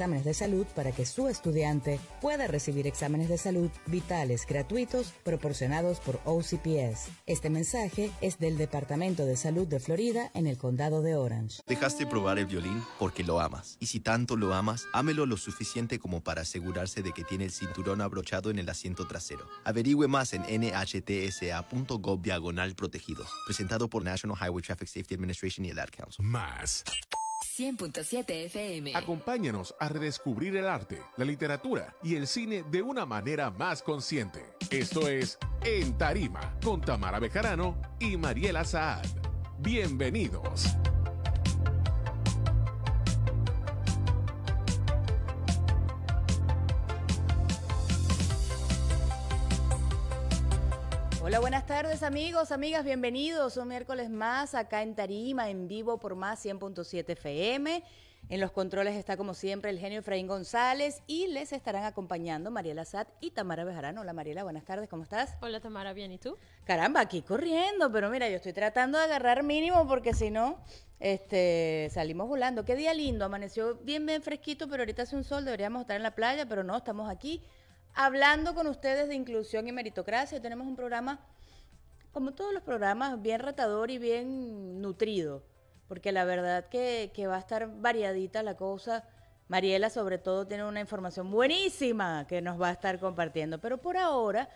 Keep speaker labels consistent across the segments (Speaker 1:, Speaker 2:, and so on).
Speaker 1: exámenes de salud para que su estudiante pueda recibir exámenes de salud vitales gratuitos proporcionados por OCPS. Este mensaje es del Departamento de Salud de Florida en el condado de Orange.
Speaker 2: Dejaste probar el violín porque lo amas. Y si tanto lo amas, ámelo lo suficiente como para asegurarse de que tiene el cinturón abrochado en el asiento trasero. Averigüe más en nhtsa.gov diagonal protegidos. Presentado por National Highway Traffic Safety Administration y el Ad Council. Más 100.7 FM. Acompáñanos a redescubrir el arte, la literatura y el cine de una manera más consciente. Esto es En Tarima con Tamara Bejarano y Mariela Saad. Bienvenidos.
Speaker 1: Hola, buenas tardes amigos, amigas, bienvenidos un miércoles más acá en Tarima, en vivo por más 100.7 FM. En los controles está como siempre el genio Efraín González y les estarán acompañando Mariela Sat y Tamara Bejarano. Hola Mariela, buenas tardes, ¿cómo estás? Hola Tamara, bien, ¿y tú? Caramba, aquí corriendo, pero mira, yo estoy tratando de agarrar mínimo porque si no, este, salimos volando. Qué día lindo, amaneció bien, bien fresquito, pero ahorita hace un sol, deberíamos estar en la playa, pero no, estamos aquí hablando con ustedes de inclusión y meritocracia. Tenemos un programa, como todos los programas, bien ratador y bien nutrido, porque la verdad que, que va a estar variadita la cosa. Mariela sobre todo tiene una información buenísima que nos va a estar compartiendo, pero por ahora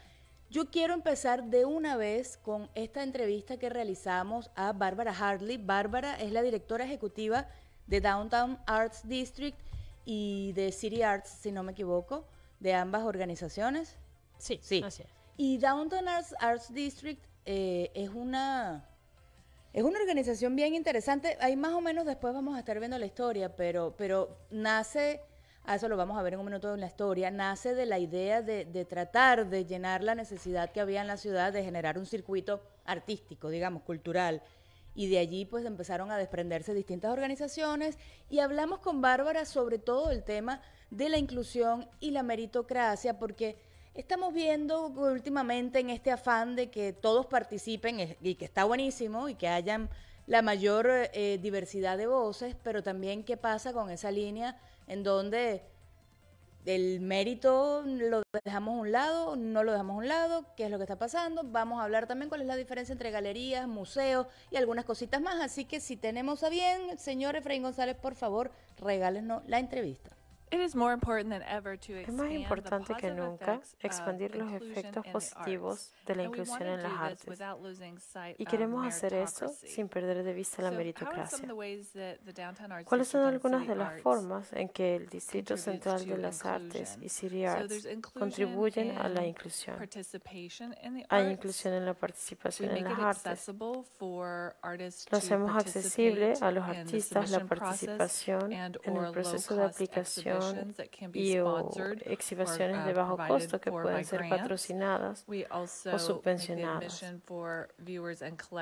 Speaker 1: yo quiero empezar de una vez con esta entrevista que realizamos a Bárbara Hartley. Bárbara es la directora ejecutiva de Downtown Arts District y de City Arts, si no me equivoco de ambas organizaciones. Sí, sí. Y Downtown Arts, District eh, es una es una organización bien interesante. Ahí más o menos después vamos a estar viendo la historia, pero, pero nace, eso lo vamos a ver en un minuto en la historia, nace de la idea de, de tratar de llenar la necesidad que había en la ciudad de generar un circuito artístico, digamos, cultural y de allí pues empezaron a desprenderse distintas organizaciones y hablamos con Bárbara sobre todo el tema de la inclusión y la meritocracia porque estamos viendo últimamente en este afán de que todos participen y que está buenísimo y que hayan la mayor eh, diversidad de voces, pero también qué pasa con esa línea en donde el mérito lo dejamos a un lado, no lo dejamos a un lado, qué es lo que está pasando. Vamos a hablar también cuál es la diferencia entre galerías, museos y algunas cositas más. Así que si tenemos a bien, señor Efraín González, por favor, regálenos la entrevista.
Speaker 3: Es más importante que nunca
Speaker 4: expandir los efectos
Speaker 3: positivos de la inclusión en las artes.
Speaker 4: Y queremos hacer eso sin perder de vista la meritocracia. ¿Cuáles son algunas de las formas en que el Distrito Central de las Artes y City Arts contribuyen a la inclusión? Hay inclusión en la participación en las artes.
Speaker 3: Lo hacemos accesible a los artistas la participación en el proceso
Speaker 4: de aplicación y exhibiciones uh, de bajo costo que puedan ser patrocinadas o subvencionadas.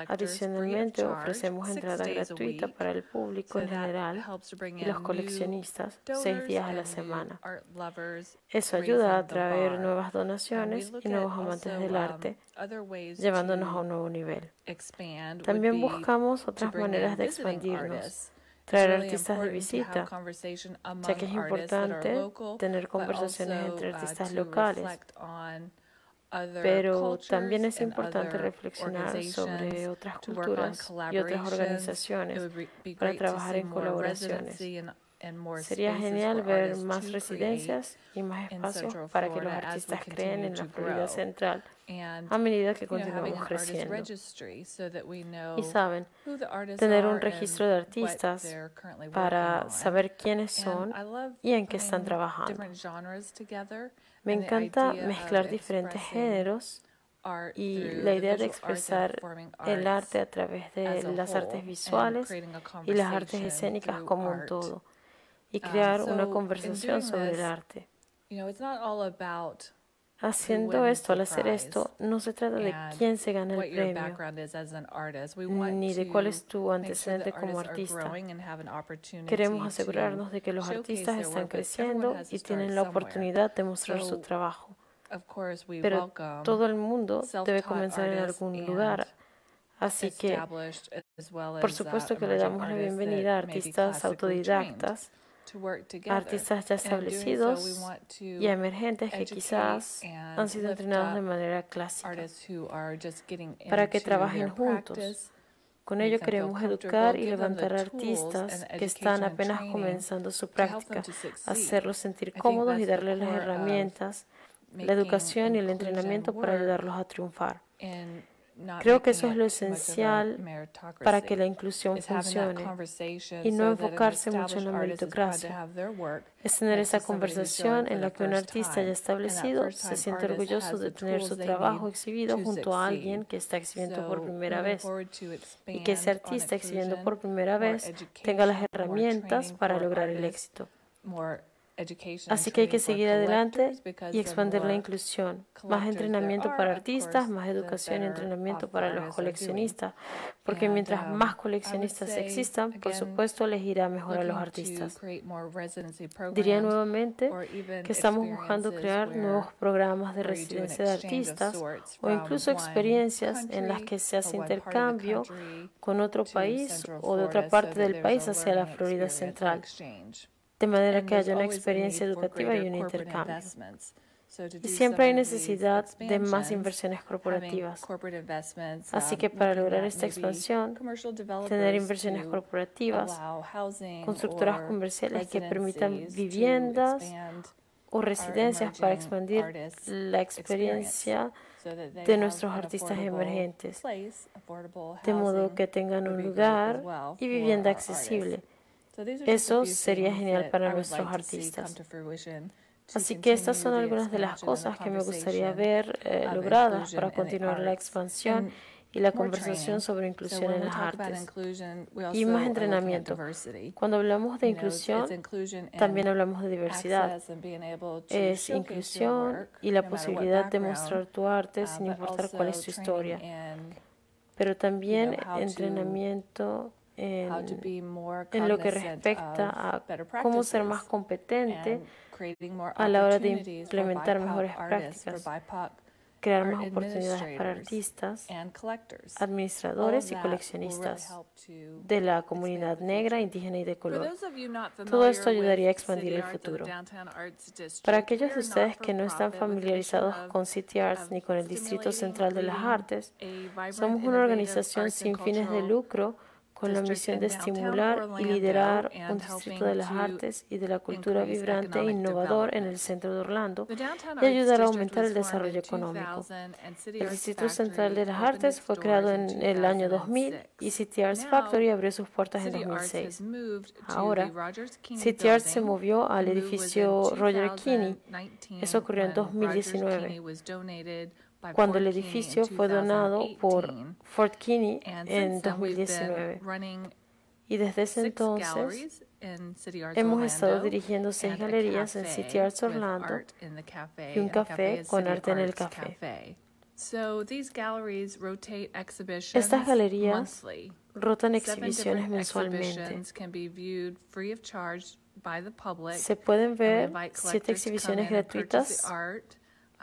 Speaker 3: Adicionalmente, ofrecemos entrada gratuita
Speaker 4: para el público en general y los coleccionistas seis días a la semana. Eso ayuda a atraer nuevas donaciones y nuevos amantes del um, arte, llevándonos a un nuevo nivel. También buscamos otras maneras de expandirnos traer artistas de visita, ya que es importante tener conversaciones entre uh, artistas locales,
Speaker 3: pero también es importante reflexionar sobre otras culturas y otras
Speaker 4: organizaciones para trabajar en colaboraciones. Sería genial ver más residencias y más espacios para que los artistas creen en la Florida Central a medida que continuamos creciendo.
Speaker 3: Y saben, tener un registro de artistas para saber quiénes son y en qué están trabajando. Me encanta mezclar
Speaker 4: diferentes géneros y la idea de expresar el arte a través de las artes
Speaker 3: visuales y las artes escénicas como un todo y um, crear una conversación sobre el arte. Haciendo esto, al hacer esto,
Speaker 4: no se trata de quién se gana el premio,
Speaker 3: ni de cuál es tu antecedente como artista. Queremos asegurarnos de que los artistas están creciendo y tienen la oportunidad de mostrar su trabajo. Pero todo el mundo debe comenzar en algún lugar.
Speaker 4: Así que,
Speaker 3: por uh, supuesto que le damos la bienvenida a artistas autodidactas artistas ya establecidos y emergentes que quizás han
Speaker 4: sido entrenados de manera
Speaker 3: clásica para que trabajen juntos. Con ello queremos educar y levantar artistas que están apenas comenzando su práctica,
Speaker 4: hacerlos sentir cómodos y darles las herramientas, la educación y el entrenamiento para ayudarlos a triunfar. Creo que eso es lo esencial para que la inclusión funcione y no enfocarse mucho en la meritocracia. Es tener esa conversación en la que un artista ya establecido se siente orgulloso de tener su trabajo exhibido junto a alguien que está exhibiendo por primera vez y que ese artista exhibiendo por primera vez tenga las herramientas para lograr el éxito.
Speaker 3: Así que hay que seguir adelante y expandir la inclusión.
Speaker 4: Más entrenamiento para artistas, más educación y entrenamiento para los coleccionistas, porque mientras um, más coleccionistas existan, por supuesto, les irá mejor a los artistas.
Speaker 3: Diría nuevamente que estamos buscando crear nuevos programas de residencia de artistas
Speaker 4: o incluso experiencias en las que se hace intercambio con otro país o de otra parte del país hacia la Florida Central de manera que haya una experiencia educativa y un intercambio. Y siempre hay necesidad de más inversiones corporativas.
Speaker 3: Así um, que para lograr esta expansión, tener inversiones corporativas, constructoras comerciales que permitan viviendas
Speaker 4: o residencias para expandir la experiencia de nuestros artistas emergentes, de modo que tengan un lugar y vivienda accesible eso sería genial para nuestros artistas. Así que estas son algunas de las cosas que me gustaría ver eh, um, logradas para continuar la expansión y la conversación sobre inclusión en las artes y más entrenamiento. Cuando hablamos de inclusión, también hablamos de diversidad. Es inclusión y la posibilidad de mostrar tu arte uh, sin importar cuál es tu historia, pero también entrenamiento en, lo que respecta a cómo ser más competente
Speaker 3: a la hora de implementar mejores prácticas,
Speaker 4: crear más oportunidades para
Speaker 3: artistas,
Speaker 4: administradores y coleccionistas de la comunidad negra, indígena y de color. Todo esto ayudaría a expandir el futuro. Para aquellos de ustedes que no están familiarizados con City Arts ni con el Distrito Central de las Artes, somos una organización sin fines de lucro con la misión de estimular y liderar un distrito de las artes y de la cultura vibrante e innovador en el centro de Orlando y ayudar a aumentar el desarrollo económico. El Distrito Central de las Artes fue creado en el año 2000 y City Arts Factory abrió sus puertas en 2006. Ahora, City Arts se movió al edificio Roger Kinney. Eso ocurrió en 2019 cuando el edificio fue donado por Fort Kinney en 2019. Y desde ese entonces hemos estado dirigiendo seis galerías en City Arts Orlando y un café con arte en el café.
Speaker 3: Estas galerías rotan exhibiciones mensualmente. Se pueden ver siete exhibiciones gratuitas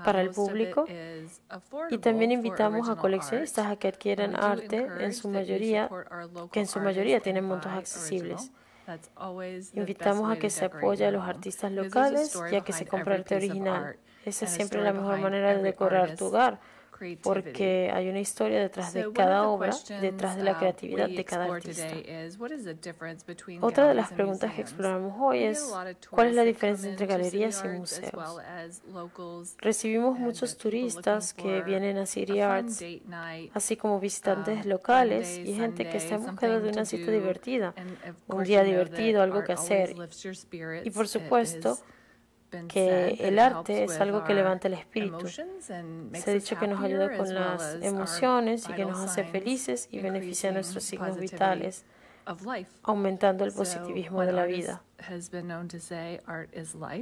Speaker 4: para el público y también invitamos a coleccionistas a que adquieran arte en su mayoría, que en su mayoría tienen montos accesibles.
Speaker 3: Invitamos a que se apoye
Speaker 4: a los artistas locales y a que se compre arte original. Esa es siempre la mejor manera de decorar tu hogar porque hay una historia detrás de cada obra, detrás de la uh, creatividad de cada artista. Otra de las preguntas que exploramos hoy es, ¿cuál es la diferencia entre galerías y museos? Recibimos muchos turistas que vienen a City Arts, así como visitantes um, locales y gente que está en búsqueda de una cita divertida, un día divertido, algo que hacer. Y por supuesto, que el arte es algo que levanta el espíritu. Se ha dicho que nos ayuda con las emociones y que nos hace felices y beneficia a nuestros signos vitales, aumentando el positivismo de la vida.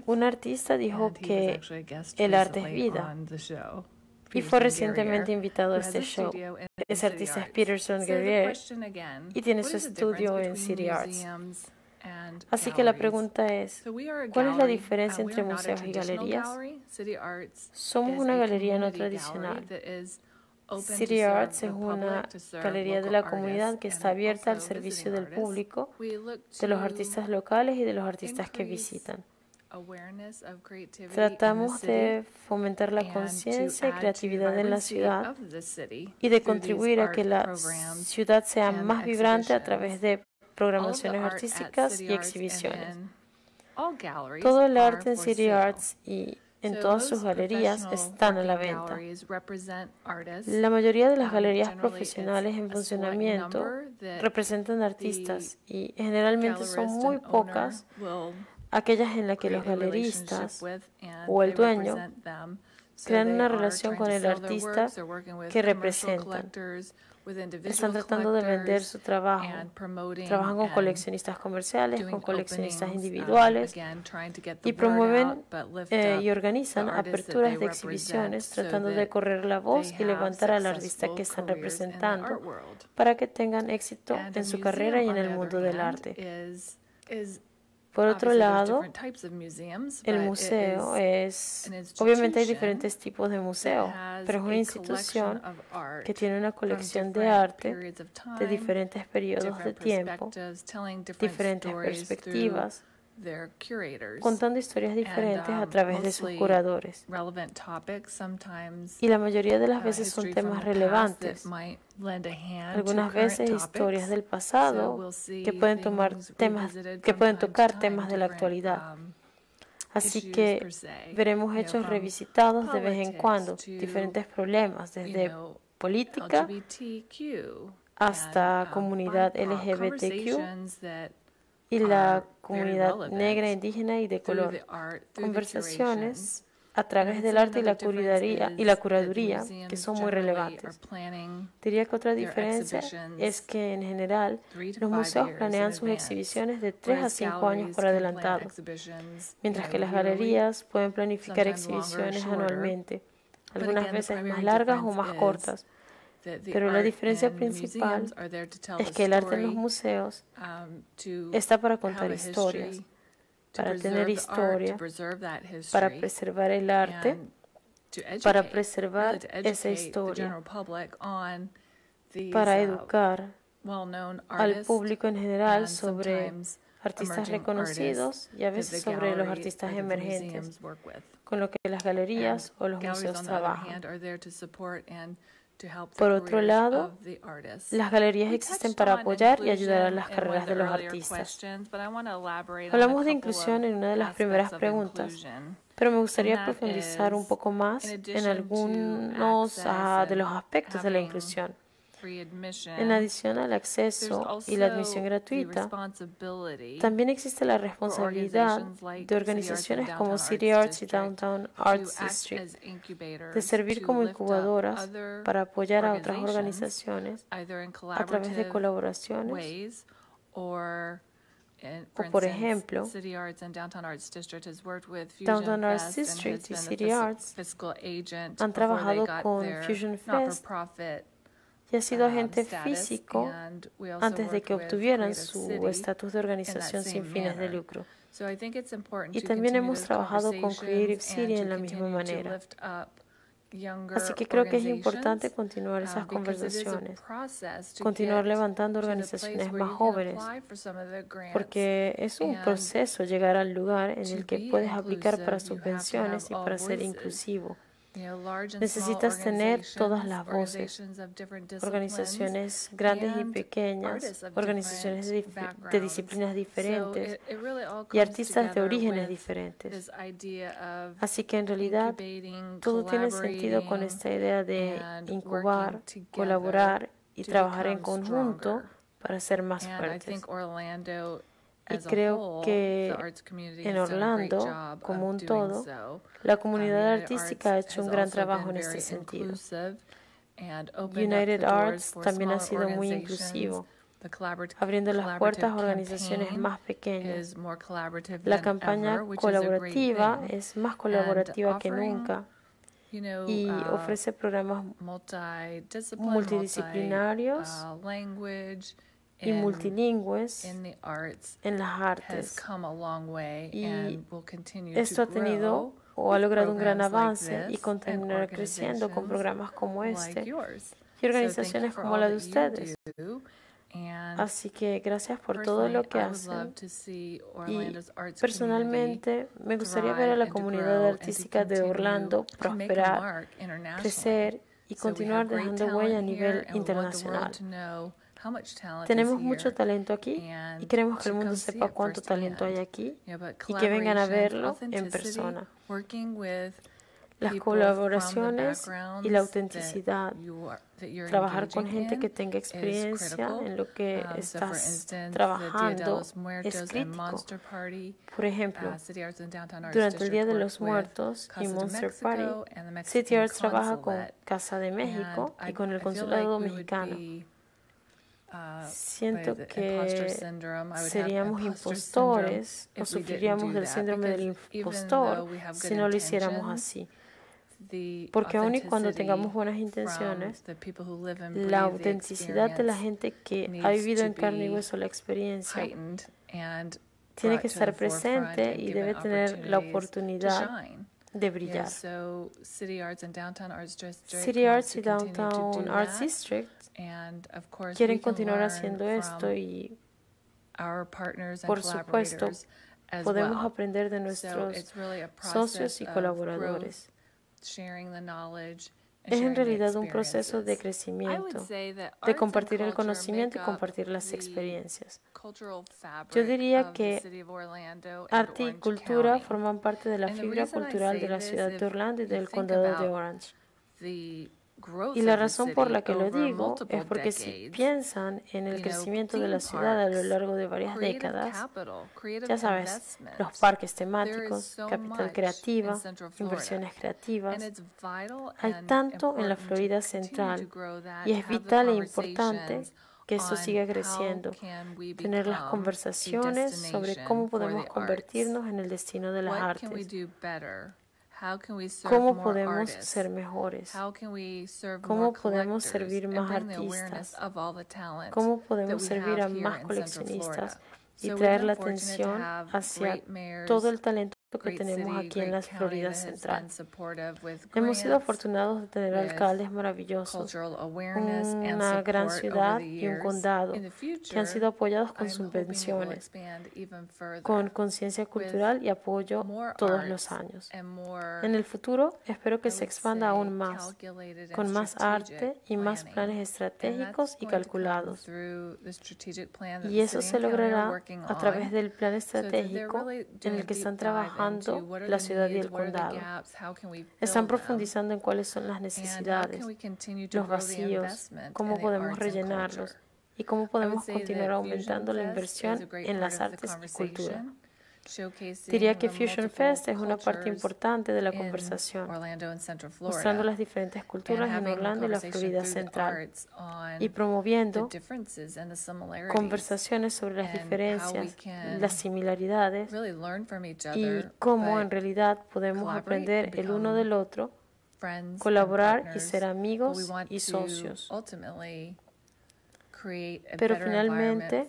Speaker 4: Un artista dijo que el arte es vida y fue recientemente invitado a este show. Ese artista es Peterson Guerrier y tiene su estudio en City Arts. Así que la pregunta es, ¿cuál es la diferencia entre museos y galerías?
Speaker 3: Somos una galería no tradicional. City Arts es una galería de la
Speaker 4: comunidad que está abierta al servicio del público, de los artistas locales y de los artistas que visitan.
Speaker 3: Tratamos de fomentar la conciencia y creatividad en la ciudad y de contribuir a que la ciudad sea más vibrante a través
Speaker 4: de programaciones artísticas y exhibiciones.
Speaker 3: Todo el arte en City Arts y en todas sus galerías están a la venta. La mayoría de las um, galerías
Speaker 4: profesionales en funcionamiento representan artistas y generalmente son muy pocas aquellas en las que los galeristas o el dueño crean una relación con el artista que representan están tratando de vender su trabajo. Trabajan con coleccionistas comerciales, con coleccionistas um, individuales y promueven eh, y organizan aperturas de exhibiciones tratando de correr la voz y levantar al artista que están representando para que tengan éxito en su carrera y en el mundo del arte.
Speaker 3: Por otro lado,
Speaker 4: el museo es, obviamente hay diferentes tipos de museo, pero es una institución que tiene una colección de arte de diferentes periodos de tiempo, diferentes perspectivas
Speaker 3: contando historias diferentes a um, través de sus curadores. Y la mayoría de las uh, veces son temas
Speaker 4: relevantes. Algunas veces historias del pasado
Speaker 3: que pueden tomar temas que
Speaker 4: pueden tocar temas de la actualidad. Um, Así que veremos hechos revisitados de vez en cuando, diferentes problemas, desde política hasta um, comunidad LGBTQ y ah, la comunidad negra, indígena y de color. Conversaciones a través del arte y la curaduría, y la curaduría que son muy relevantes. Diría que otra diferencia es que en general los museos planean sus exhibiciones de tres a cinco años por adelantado, mientras que las galerías pueden planificar exhibiciones anualmente, algunas veces más largas o más cortas. Pero la diferencia principal es que el arte en los museos
Speaker 3: um, está para contar historias, para tener historia, para preservar
Speaker 4: el arte, para preservar esa historia, para uh, educar al público en general sobre artistas reconocidos y a veces sobre los artistas emergentes, con lo que las galerías o los museos trabajan.
Speaker 3: Por otro lado, las galerías existen para apoyar y ayudar a las carreras
Speaker 4: de los artistas. Hablamos de inclusión en una de las primeras preguntas, pero me gustaría profundizar un poco más en algunos de los aspectos de la inclusión. En adición al acceso y la admisión gratuita, también existe la responsabilidad de organizaciones como City Arts y Downtown Arts District de servir como incubadoras para apoyar a otras organizaciones a través de colaboraciones
Speaker 3: o por ejemplo, Downtown Arts District y City Arts han trabajado con Fusion Fest
Speaker 4: y ha sido um, agente físico antes de que obtuvieran su estatus de organización sin fines de lucro.
Speaker 3: Y también hemos trabajado con Creative City en la misma manera. Así que creo que es importante continuar um, esas conversaciones, continuar levantando organizaciones más jóvenes,
Speaker 4: porque es un proceso llegar al lugar en el que puedes aplicar para subvenciones y para ser inclusivo. Necesitas tener todas las voces, organizaciones grandes y pequeñas, organizaciones de disciplinas diferentes y artistas de orígenes diferentes. Así que en realidad todo tiene sentido con esta idea de incubar, colaborar y trabajar en conjunto para ser más fuertes. Y creo que en Orlando,
Speaker 3: como un todo, la comunidad um, artística ha hecho un gran trabajo en este sentido. United Arts también ha sido muy inclusivo, abriendo las puertas a organizaciones más pequeñas. La campaña colaborativa es más colaborativa que nunca
Speaker 4: y uh, ofrece programas uh, multidisciplinarios y multilingües en las artes.
Speaker 3: Y esto ha tenido o ha logrado un gran avance y continuará creciendo con programas
Speaker 4: como este y organizaciones como la de ustedes. Así que gracias por todo lo que hacen. Y personalmente me gustaría ver a la comunidad artística de Orlando prosperar, crecer y continuar dejando huella a nivel internacional. Tenemos mucho talento aquí y queremos que el mundo sepa cuánto talento hay aquí y que vengan a verlo en persona.
Speaker 3: Las colaboraciones y la autenticidad. Trabajar con gente que tenga experiencia en lo que um, estás
Speaker 4: trabajando es crítico. Por ejemplo, durante el Día de los Muertos y Monster Party, City Arts trabaja con Casa de México y con el Consulado Mexicano. Uh, Siento que seríamos impostores o sufriríamos del síndrome del impostor si no lo hiciéramos así. Porque aun y cuando tengamos buenas
Speaker 3: intenciones, la autenticidad de la gente que ha vivido en carne y hueso la experiencia tiene que estar presente y debe tener la oportunidad de brillar. City Arts y Downtown Arts District
Speaker 4: quieren continuar haciendo esto y,
Speaker 3: por supuesto, podemos aprender de nuestros socios y colaboradores es en realidad
Speaker 4: un proceso de crecimiento, de compartir el conocimiento y compartir las experiencias. Yo diría que arte y cultura forman parte de la fibra cultural de la ciudad de Orlando y del condado de Orange.
Speaker 3: Y la razón por la que lo digo es porque si
Speaker 4: piensan en el crecimiento de la ciudad a lo largo de varias décadas, ya sabes, los parques temáticos, capital creativa, inversiones creativas, hay tanto en la Florida Central y es vital e importante que eso siga creciendo, tener las conversaciones sobre cómo podemos convertirnos en el destino de las artes.
Speaker 3: ¿Cómo podemos ser mejores? ¿Cómo
Speaker 4: podemos servir más artistas? ¿Cómo podemos servir a más coleccionistas y traer la atención hacia todo el talento? que tenemos aquí en las Florida Central. Hemos sido afortunados de tener alcaldes maravillosos, una gran ciudad y un condado que han sido apoyados con subvenciones, con conciencia cultural y apoyo todos los años. En el futuro, espero que se expanda aún más, con más arte y más planes estratégicos y calculados. Y eso se logrará a través del plan estratégico en el que están trabajando la ciudad y el condado. Están profundizando en cuáles son las necesidades, los vacíos, cómo podemos rellenarlos y cómo podemos continuar aumentando la inversión en las artes y cultura. Diría que Fusion Fest es una parte importante de la conversación, mostrando las diferentes culturas en Orlando y la Florida Central y promoviendo
Speaker 3: conversaciones
Speaker 4: sobre las diferencias, las similaridades y cómo en realidad podemos aprender el uno del otro, colaborar y ser amigos y socios
Speaker 3: pero finalmente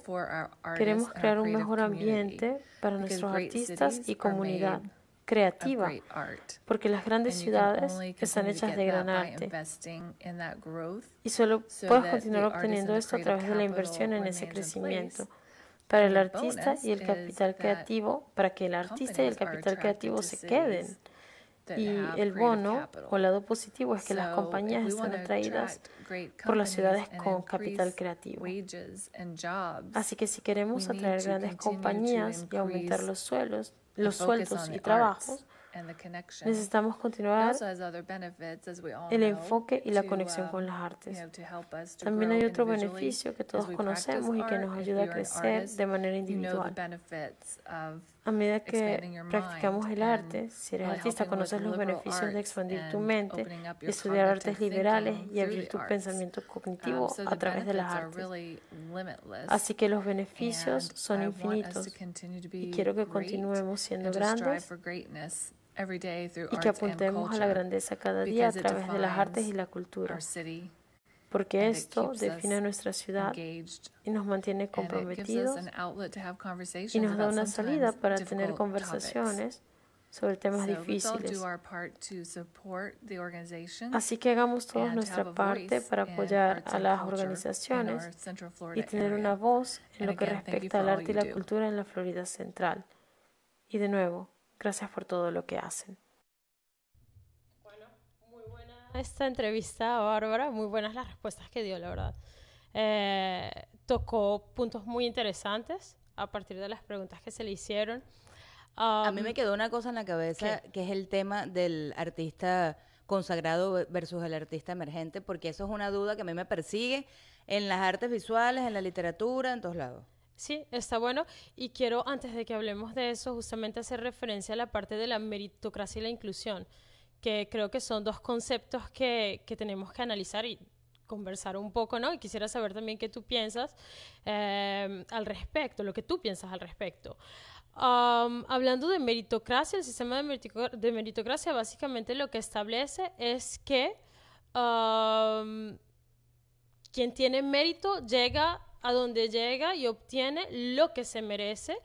Speaker 3: queremos crear un mejor ambiente para nuestros artistas y comunidad
Speaker 4: creativa, porque las grandes ciudades están hechas de gran arte
Speaker 3: y solo puedes continuar obteniendo esto a través de la inversión en ese crecimiento
Speaker 4: para el artista y el capital creativo, para que el artista y el capital creativo se queden y el bono o lado positivo es que las compañías están atraídas por las ciudades con capital creativo. Así que si queremos atraer grandes compañías y aumentar los sueldos, los sueldos y trabajos,
Speaker 3: necesitamos continuar el enfoque y la conexión uh, con las artes. También hay otro beneficio que todos conocemos y que nos ayuda a crecer de manera individual. A medida que
Speaker 4: practicamos el arte, si eres artista, conoces los beneficios de expandir tu mente, estudiar artes liberales y abrir tu pensamiento cognitivo um, a través de las artes.
Speaker 3: Así que los beneficios son infinitos y quiero que continuemos siendo grandes y que apuntemos a la grandeza cada día a través de las artes
Speaker 4: y la cultura, porque esto define nuestra ciudad y nos mantiene comprometidos
Speaker 3: y nos da una salida para tener conversaciones
Speaker 4: sobre temas difíciles.
Speaker 3: Así que hagamos todos nuestra parte para apoyar a las organizaciones
Speaker 4: y tener una voz en lo que respecta al arte y la cultura en la Florida Central. Y de nuevo, gracias por todo lo que hacen esta entrevista Bárbara, muy buenas las respuestas que dio, la verdad. Eh, tocó puntos muy interesantes a partir de las preguntas que se le hicieron.
Speaker 1: a mí me um, quedó una cosa en la cabeza, que es el tema del artista consagrado versus el artista emergente, porque eso es una duda que a mí me persigue en las artes visuales, en la literatura, en todos lados.
Speaker 4: Sí, está bueno. Y quiero, antes de que hablemos de eso, justamente hacer referencia a la parte de la meritocracia y la inclusión que creo que son dos conceptos que, tenemos que analizar y conversar un poco, ¿no? Y quisiera saber también qué tú piensas em, al respecto, lo que tú piensas al respecto. hablando de meritocracia, el sistema de, meritocracia básicamente lo que establece es que quien tiene mérito llega a donde llega y obtiene lo que se merece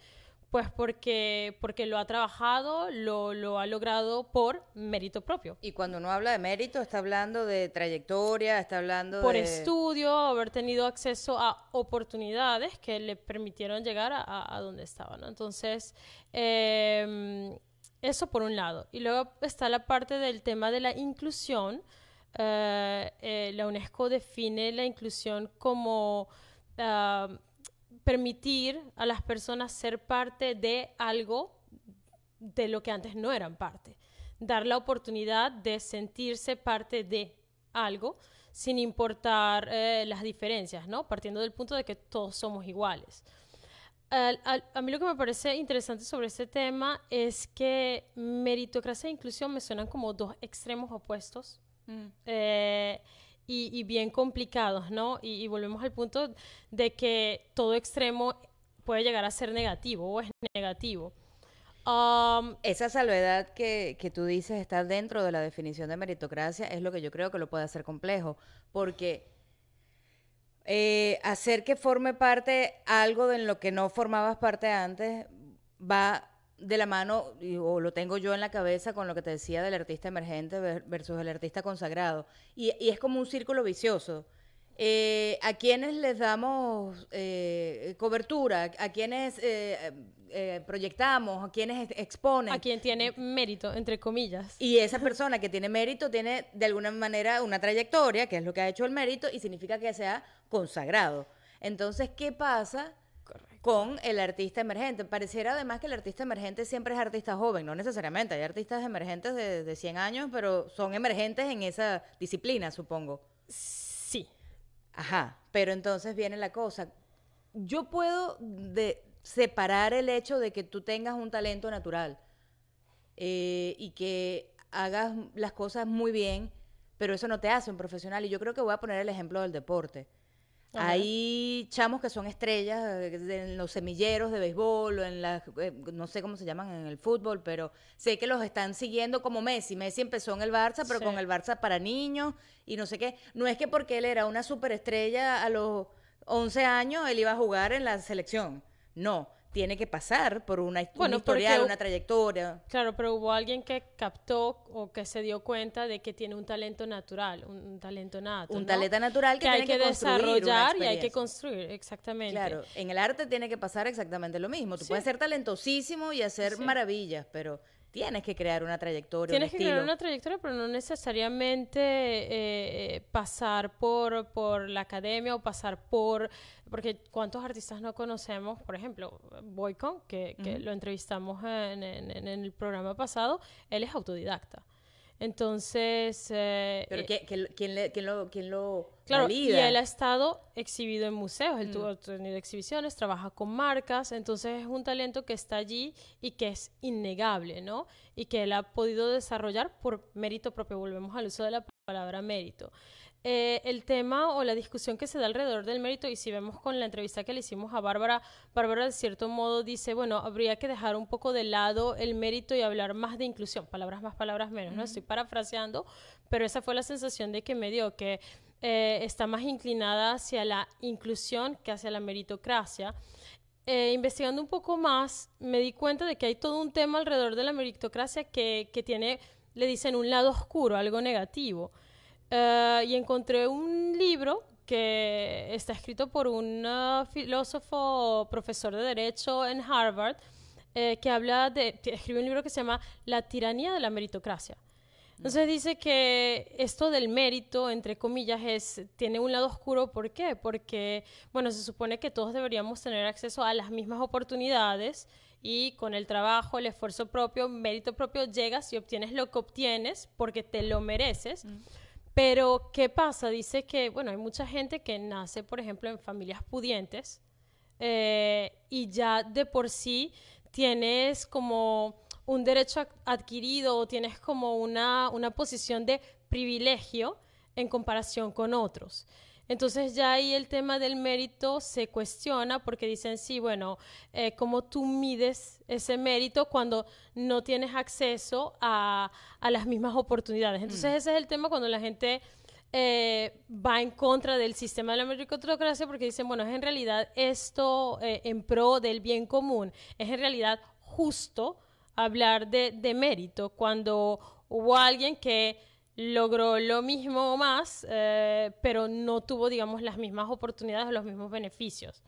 Speaker 4: pues porque, porque lo ha trabajado, lo, ha logrado por mérito propio. Y cuando uno habla de mérito, está hablando de trayectoria,
Speaker 1: está hablando por de... Por
Speaker 4: estudio, haber tenido acceso a oportunidades que le permitieron llegar a, donde estaba, Entonces, em, eso por un lado. Y luego está la parte del tema de la inclusión. Eh, eh, la UNESCO define la inclusión como... Ah, permitir a las personas ser parte de algo de lo que antes no eran parte. Dar la oportunidad de sentirse parte de algo sin importar eh, las diferencias, ¿no? Partiendo del punto de que todos somos iguales. a mí lo que me parece interesante sobre este tema es que meritocracia e inclusión me suenan como dos extremos opuestos. Mm. Eh, y, bien complicados, ¿no? Y, volvemos al punto de que todo extremo puede llegar a ser negativo o es negativo.
Speaker 1: Um, Esa salvedad que, tú dices está dentro de la definición de meritocracia, es lo que yo creo que lo puede hacer complejo, porque... Eh, hacer que forme parte algo de lo que no formabas parte antes va de la mano, o lo tengo yo en la cabeza con lo que te decía del artista emergente versus el artista consagrado. Y, es como un círculo vicioso. Eh, a quienes les damos eh, cobertura, a quienes eh, proyectamos, a quienes exponen. A quien tiene mérito, entre comillas. Y esa persona que tiene mérito tiene de alguna manera una trayectoria, que es lo que ha hecho el mérito, y significa que sea consagrado. Entonces, ¿qué pasa? con el artista emergente. Pareciera además que el artista emergente siempre es artista joven, no necesariamente. Hay artistas emergentes de, de 100 años, pero son emergentes en esa disciplina, supongo. Sí. Ajá, pero entonces viene la cosa. Yo puedo de separar el hecho de que tú tengas un talento natural eh, y que hagas las cosas muy bien, pero eso no te hace un profesional. Y yo creo que voy a poner el ejemplo del deporte. Hay chamos que son estrellas eh, en los semilleros de béisbol o en las, eh, no sé cómo se llaman en el fútbol, pero sé que los están siguiendo como Messi. Messi empezó en el Barça, pero con el Barça para niños y no sé qué. No es que porque él era una superestrella a los 11 años, él iba a jugar en la selección. No, tiene que pasar por una, historia, un una
Speaker 4: trayectoria. Claro, pero hubo alguien que captó o que se dio cuenta de que tiene un talento natural, un, talento nato. Un talento natural que, hay que, desarrollar y hay que
Speaker 1: construir, exactamente. Claro, en el arte tiene que pasar exactamente lo mismo. Tú puedes ser talentosísimo y hacer maravillas, pero tienes que crear una trayectoria. Tienes que crear una
Speaker 4: trayectoria, pero no necesariamente eh, pasar por, por la academia o pasar por... Porque cuántos artistas no conocemos, por ejemplo, Boycon, que, lo entrevistamos en el programa pasado, él es autodidacta. Entonces... Eh, ¿Pero eh, quién, lo, quién Claro, y él ha estado exhibido en museos, él mm. tuvo, tenido exhibiciones, trabaja con marcas, entonces es un talento que está allí y que es innegable, ¿no? Y que él ha podido desarrollar por mérito propio, volvemos al uso de la palabra mérito. Eh, el tema o la discusión que se da alrededor del mérito, y si vemos con la entrevista que le hicimos a Bárbara, Bárbara de cierto modo dice, bueno, habría que dejar un poco de lado el mérito y hablar más de inclusión, palabras más, palabras menos, ¿no? Estoy parafraseando, pero esa fue la sensación de que me dio, que eh, está más inclinada hacia la inclusión que hacia la meritocracia. Eh, investigando un poco más, me di cuenta de que hay todo un tema alrededor de la meritocracia que, que tiene, le dicen un lado oscuro, algo negativo. Eh, y encontré un libro que está escrito por un eh, filósofo profesor de derecho en Harvard eh, que habla de escribe un libro que se llama La tiranía de la meritocracia. Entonces dice que esto del mérito, entre comillas, es, tiene un lado oscuro. ¿Por qué? Porque, bueno, se supone que todos deberíamos tener acceso a las mismas oportunidades y con el trabajo, el esfuerzo propio, mérito propio, llegas y obtienes lo que obtienes porque te lo mereces. Mm. Pero, ¿qué pasa? Dice que, bueno, hay mucha gente que nace, por ejemplo, en familias pudientes eh, y ya de por sí tienes como un derecho adquirido o tienes como una posición de privilegio en comparación con otros. Entonces ya ahí el tema del mérito se cuestiona porque dicen, sí, bueno, eh, ¿cómo tú mides ese mérito cuando no tienes acceso a, a las mismas oportunidades? Mm. Entonces ese es el tema cuando la gente eh, va en contra del sistema de la meritocracia porque dicen, bueno, es en realidad esto eh, en pro del bien común, es en realidad justo hablar de, de mérito cuando hubo alguien que logró lo mismo o más, eh, pero no tuvo, digamos, las mismas oportunidades o los mismos beneficios.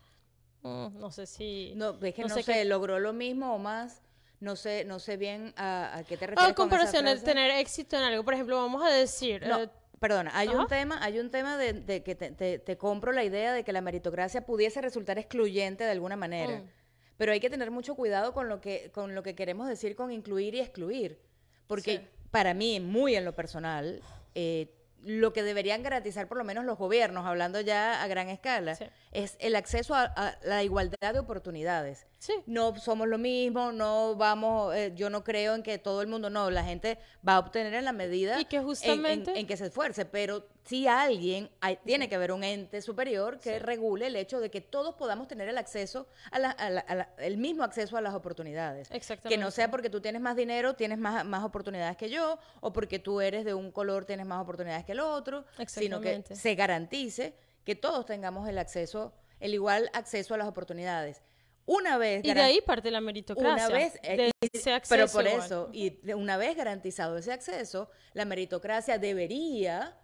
Speaker 4: Mm, no sé
Speaker 1: si... No, es que no, sé, logró lo mismo o más. No sé, no sé bien a, qué te refieres. O comparaciones comparación tener éxito en algo. Por ejemplo, vamos a decir... Eh, perdona, hay un tema, hay un tema de, que te, compro la idea de que la meritocracia pudiese resultar excluyente de alguna manera. Mm. Pero hay que tener mucho cuidado con lo que, con lo que queremos decir con incluir y excluir. Porque para mí, muy en lo personal, eh, lo que deberían garantizar por lo menos los gobiernos, hablando ya a gran escala, es el acceso a, la igualdad de oportunidades. No somos lo mismo, no vamos, eh, yo no creo en que todo el mundo, no, la gente va a obtener en la medida y que justamente, en que se esfuerce, pero si alguien, tiene que haber un ente superior que regule el hecho de que todos podamos tener el acceso, a, el mismo acceso a las oportunidades.
Speaker 4: Exactamente. Que no sea porque
Speaker 1: tú tienes más dinero, tienes más, oportunidades que yo, o porque tú eres de un color, tienes más oportunidades que el otro, sino que se garantice que todos tengamos el acceso, el igual acceso a las oportunidades. Una vez y de ahí
Speaker 4: parte la meritocracia. Una vez, eh, ese acceso pero por eso,
Speaker 1: y una vez garantizado ese acceso, la meritocracia debería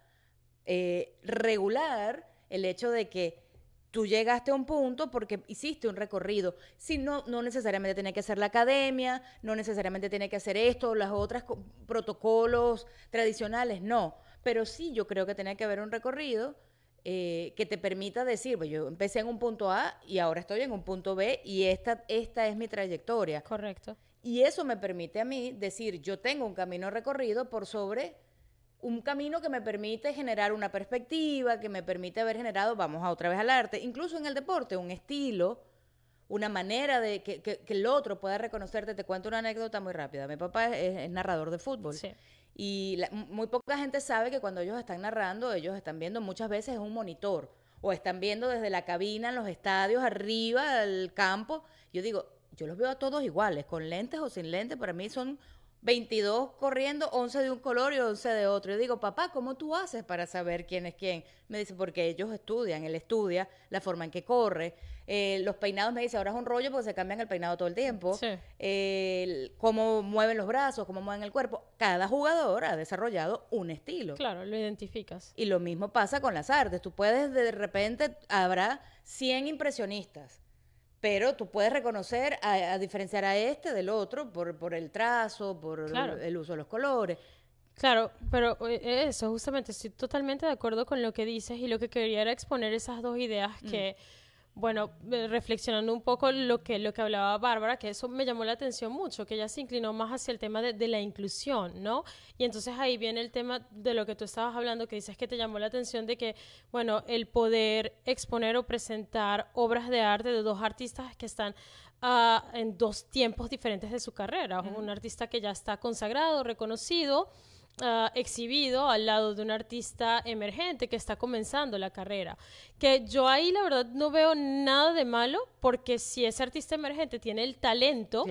Speaker 1: eh, regular el hecho de que tú llegaste a un punto porque hiciste un recorrido. Si no, no necesariamente tiene que hacer la academia, no necesariamente tiene que hacer esto, las otras protocolos tradicionales, no. Pero sí yo creo que tiene que haber un recorrido eh, que te permita decir, pues yo empecé en un punto A y ahora estoy en un punto B y esta, esta es mi trayectoria. Correcto. Y eso me permite a mí decir, yo tengo un camino recorrido por sobre un camino que me permite generar una perspectiva, que me permite haber generado, vamos a otra vez al arte, incluso en el deporte, un estilo, una manera de que, el otro pueda reconocerte. Te cuento una anécdota muy rápida. Mi papá es, narrador de fútbol. Y muy poca gente sabe que cuando ellos están narrando, ellos están viendo muchas veces un monitor o están viendo desde la cabina, en los estadios, arriba, del campo. Yo digo, yo los veo a todos iguales, con lentes o sin lentes, para mí son 22 corriendo, 11 de un color y 11 de otro. Yo digo, papá, ¿cómo tú haces para saber quién es quién? Me dice, porque ellos estudian, él estudia la forma en que corre. Eh, los peinados, me dice, ahora es un rollo porque se cambian el peinado todo el tiempo. cómo mueven los brazos, cómo mueven el cuerpo. Cada jugador ha desarrollado un estilo. Claro,
Speaker 4: lo identificas.
Speaker 1: Y lo mismo pasa con las artes. Tú puedes, de repente, habrá 100 impresionistas pero tú puedes reconocer, a, diferenciar a este del otro por, por el trazo, por el uso de los colores. Claro, pero eh, eso, justamente, estoy totalmente de acuerdo con lo que
Speaker 4: dices y lo que quería era exponer esas dos ideas mm. que bueno, reflexionando un poco lo que, lo que hablaba Bárbara, que eso me llamó la atención mucho, que ella se inclinó más hacia el tema de, la inclusión, ¿no? Y entonces ahí viene el tema de lo que tú estabas hablando, que dices que te llamó la atención de que, bueno, el poder exponer o presentar obras de arte de dos artistas que están ah, en dos tiempos diferentes de su carrera. Un artista que ya está consagrado, reconocido, exhibido al lado de un artista emergente que está comenzando la carrera. Que yo ahí la verdad no veo nada de malo porque si ese artista emergente tiene el talento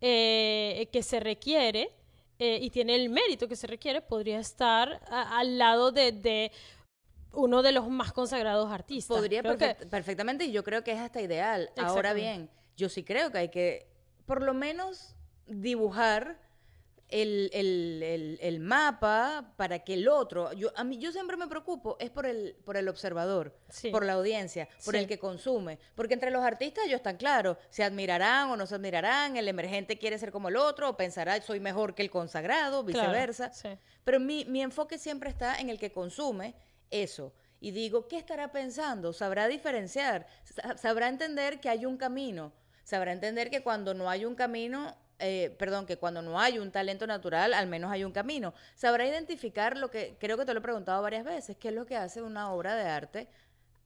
Speaker 4: eh, que se requiere eh, y tiene el mérito que se requiere, podría estar al lado de, uno
Speaker 1: de los más consagrados artistas. Podría perfectamente y yo creo que es hasta ideal. Ahora bien, yo sí creo que hay que por lo menos dibujar el, el, mapa para que el otro, yo, a mí, yo siempre me preocupo, es por el, por el observador, por la audiencia, por el que consume, porque entre los artistas ellos están claros, se admirarán o no se admirarán, el emergente quiere ser como el otro, o pensará soy mejor que el consagrado, viceversa, pero mi, mi enfoque siempre está en el que consume eso y digo, ¿qué estará pensando? ¿Sabrá diferenciar? ¿Sabrá entender que hay un camino? ¿Sabrá entender que cuando no hay un camino eh, perdón, que cuando no hay un talento natural, al menos hay un camino. Sabrá identificar lo que, creo que te lo he preguntado varias veces, qué es lo que hace una obra de arte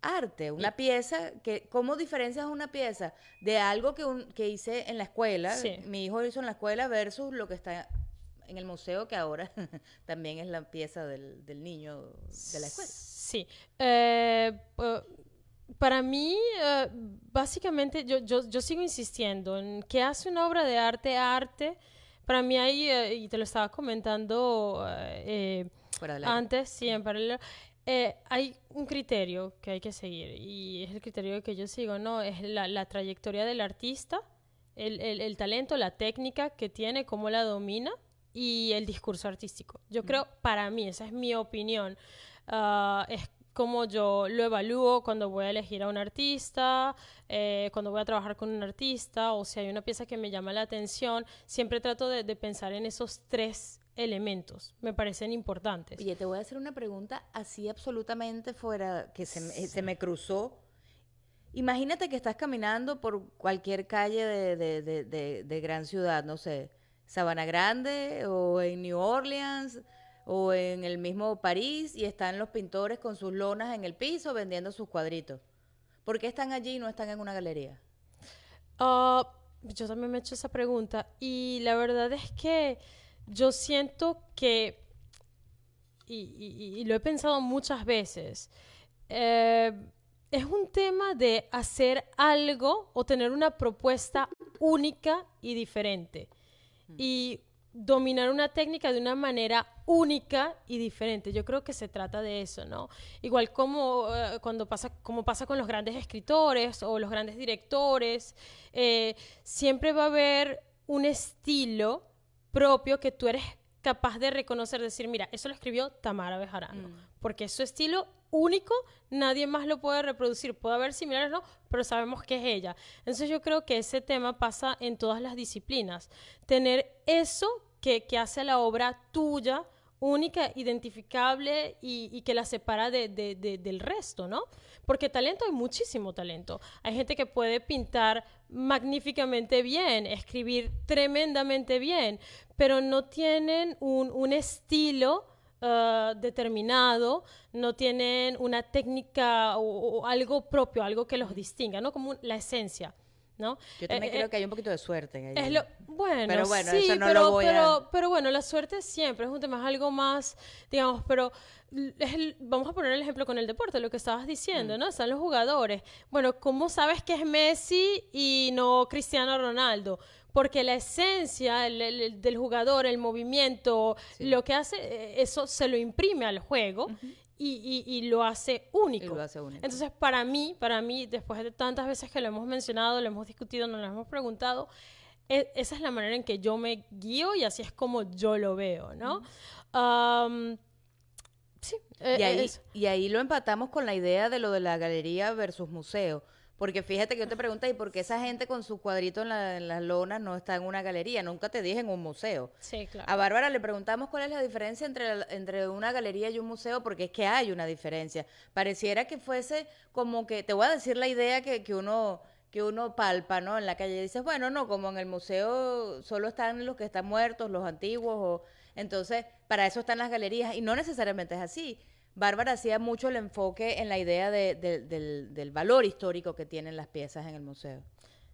Speaker 1: arte, una pieza que cómo diferencias una pieza de algo que, un, que hice en la escuela, mi hijo hizo en la escuela versus lo que está en el museo que ahora también es la pieza del, niño de la escuela. Sí,
Speaker 4: eh, para mí, eh, básicamente, yo, yo, yo, sigo insistiendo en que hace una obra de arte arte. Para mí hay, eh, y te lo estaba comentando eh, antes, sí, en paralelo, hay un criterio que hay que seguir y es el criterio que yo sigo, ¿no? Es la, trayectoria del artista, el, el, el, talento, la técnica que tiene, cómo la domina y el discurso artístico. Yo mm. creo, para mí, esa es mi opinión, ah, es es cómo yo lo evalúo cuando voy a elegir a un artista, eh, cuando voy a trabajar con un artista o si hay una pieza que me llama la atención, siempre trato de, pensar en esos tres
Speaker 1: elementos, me parecen importantes. Oye, te voy a hacer una pregunta así absolutamente fuera, que se, me eh, cruzó. Imagínate que estás caminando por cualquier calle de, de gran ciudad, no sé, Sabana Grande o en New Orleans o en el mismo París y están los pintores con sus lonas en el piso vendiendo sus cuadritos. ¿Por qué están allí y no están en una galería? Ah, yo también me he hecho esa pregunta y la verdad es que yo
Speaker 4: siento que, y, lo he pensado muchas veces, eh, es un tema de hacer algo o tener una propuesta única y diferente. Mm. Y dominar una técnica de una manera única y diferente. Yo creo que se trata de eso, ¿no? Igual como eh, cuando pasa, como pasa con los grandes escritores o los grandes directores, eh, siempre va a haber un estilo propio que tú eres capaz de reconocer, decir, mira, eso lo escribió Tamara Bejarano, mm. porque su estilo único, nadie más lo puede reproducir, puede haber similares, ¿no? Pero sabemos que es ella. Entonces yo creo que ese tema pasa en todas las disciplinas, tener eso que, hace la obra tuya única, identificable y, que la separa del resto, ¿no? Porque talento hay muchísimo talento. Hay gente que puede pintar magníficamente bien, escribir tremendamente bien, pero no tienen un, estilo. Eh, determinado, no tienen una técnica o, algo propio, algo que los distinga, ¿no? Como la esencia. ¿no?
Speaker 1: Yo eh, también eh, creo que hay un poquito de suerte. Ahí. Es lo,
Speaker 4: bueno, pero sí, pero, bueno, la suerte siempre es un tema, algo más, digamos, pero vamos a poner el ejemplo con el deporte, lo que estabas diciendo, mm. ¿no? Están los jugadores. Bueno, ¿cómo sabes que es Messi y no Cristiano Ronaldo? Porque la esencia del jugador, el movimiento, lo que hace, eh, eso se lo imprime al juego y, lo hace único. Entonces, para mí, para mí, después de tantas veces que lo hemos mencionado, lo hemos discutido, nos lo hemos preguntado, e, esa es la manera en que yo me guío y así es como yo lo veo, ¿no? sí. Eh,
Speaker 1: y ahí lo empatamos con la idea de lo de la galería versus museo porque fíjate que yo te pregunto, ¿y por qué esa gente con sus cuadritos en, la, las lonas no está en una galería? Nunca te dije en un museo. Sí, claro. A Bárbara le preguntamos cuál es la diferencia entre, entre una galería y un museo, porque es que hay una diferencia. Pareciera que fuese como que, te voy a decir la idea que, que uno que uno palpa, ¿no? En la calle dices, bueno, no, como en el museo solo están los que están muertos, los antiguos, o entonces para eso están las galerías y no necesariamente es así. Bárbara hacía mucho el enfoque en la idea del, valor histórico que tienen las piezas en el museo.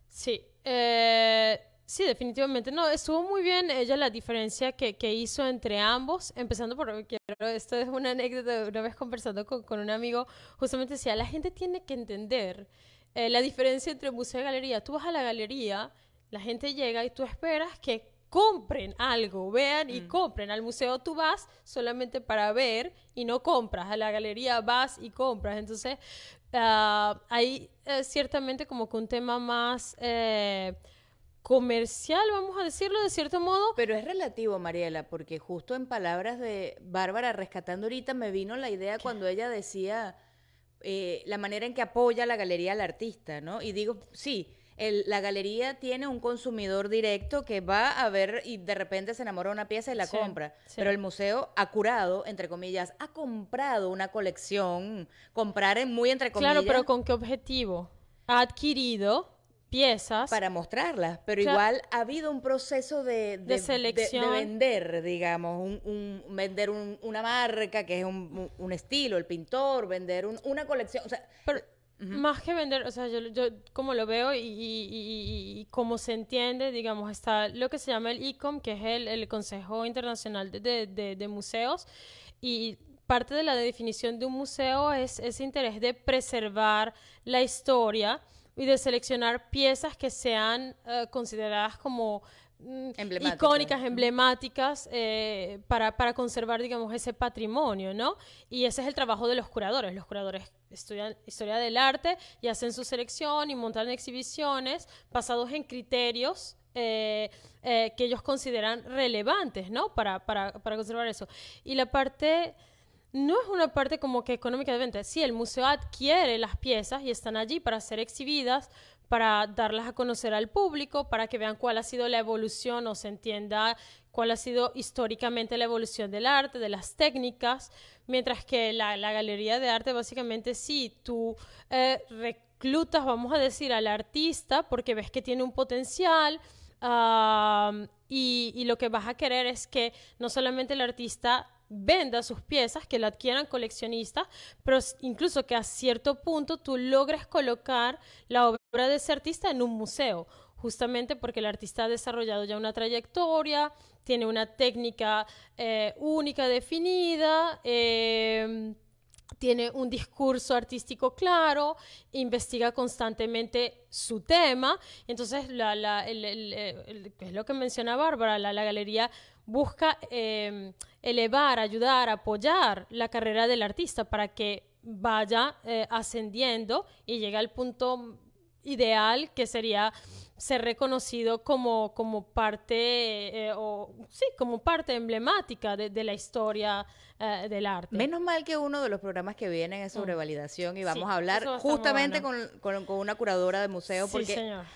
Speaker 1: Sí,
Speaker 4: eh, sí, definitivamente. No, estuvo muy bien ella la diferencia que, hizo entre ambos, empezando por, quiero, esto es una anécdota, una vez conversando con, un amigo, justamente decía, la gente tiene que entender eh, la diferencia entre museo y galería. Tú vas a la galería, la gente llega y tú esperas que compren algo, vean y mm. compren. Al museo tú vas solamente para ver y no compras, a la galería vas y compras. Entonces, uh, ah, hay ciertamente como que un tema más... Eh,
Speaker 1: comercial, vamos a decirlo de cierto modo. Pero es relativo, Mariela, porque justo en palabras de Bárbara, rescatando ahorita, me vino la idea cuando ella decía eh, la manera en que apoya la galería al artista, ¿no? Y digo, sí, la galería tiene un consumidor directo que va a ver y de repente se enamora de una pieza y la compra. Pero el museo ha curado, entre comillas, ha comprado una colección, comprar en muy entre comillas. Claro, pero ¿con qué objetivo? Ha adquirido piezas. Para mostrarlas, pero igual ha habido un proceso de, de, selección. De, vender, digamos, un, vender una marca que es un, estilo, el pintor, vender una colección. O sea,
Speaker 4: más que vender, o sea, yo, como lo veo y, como se entiende, digamos, está lo que se llama el ICOM, que es el, Consejo Internacional de, Museos, y parte de la definición de un museo es ese interés de preservar la historia y de seleccionar piezas que sean eh, consideradas como Mm, icónicas, emblemáticas, eh, para, para, conservar, digamos, ese patrimonio, ¿no? Y ese es el trabajo de los curadores. Los curadores estudian historia del arte y hacen su selección y montan exhibiciones basados en criterios. Eh, eh, que ellos consideran relevantes, ¿no? Para, para, para conservar eso. Y la parte no es una parte como que económica de venta. Sí, el museo adquiere las piezas y están allí para ser exhibidas, para darlas a conocer al público, para que vean cuál ha sido la evolución o se entienda cuál ha sido históricamente la evolución del arte, de las técnicas, mientras que la, galería de arte básicamente sí, tú eh, reclutas, vamos a decir, al artista porque ves que tiene un potencial. Ah, y, y lo que vas a querer es que no solamente el artista venda sus piezas, que la adquieran coleccionistas, pero incluso que a cierto punto tú logres colocar la obra de ese artista en un museo, justamente porque el artista ha desarrollado ya una trayectoria, tiene una técnica eh, única, definida. Em, tiene un discurso artístico claro, investiga constantemente su tema. Entonces, es lo que menciona Bárbara, la, galería busca em, elevar, ayudar, apoyar la carrera del artista para que vaya eh, ascendiendo y llegue al punto ideal que sería ser reconocido como, como parte, eh, o sí, como parte emblemática de, la historia eh,
Speaker 1: del arte. Menos mal que uno de los programas que vienen es sobre mm. validación y vamos a hablar justamente con, una curadora de museo porque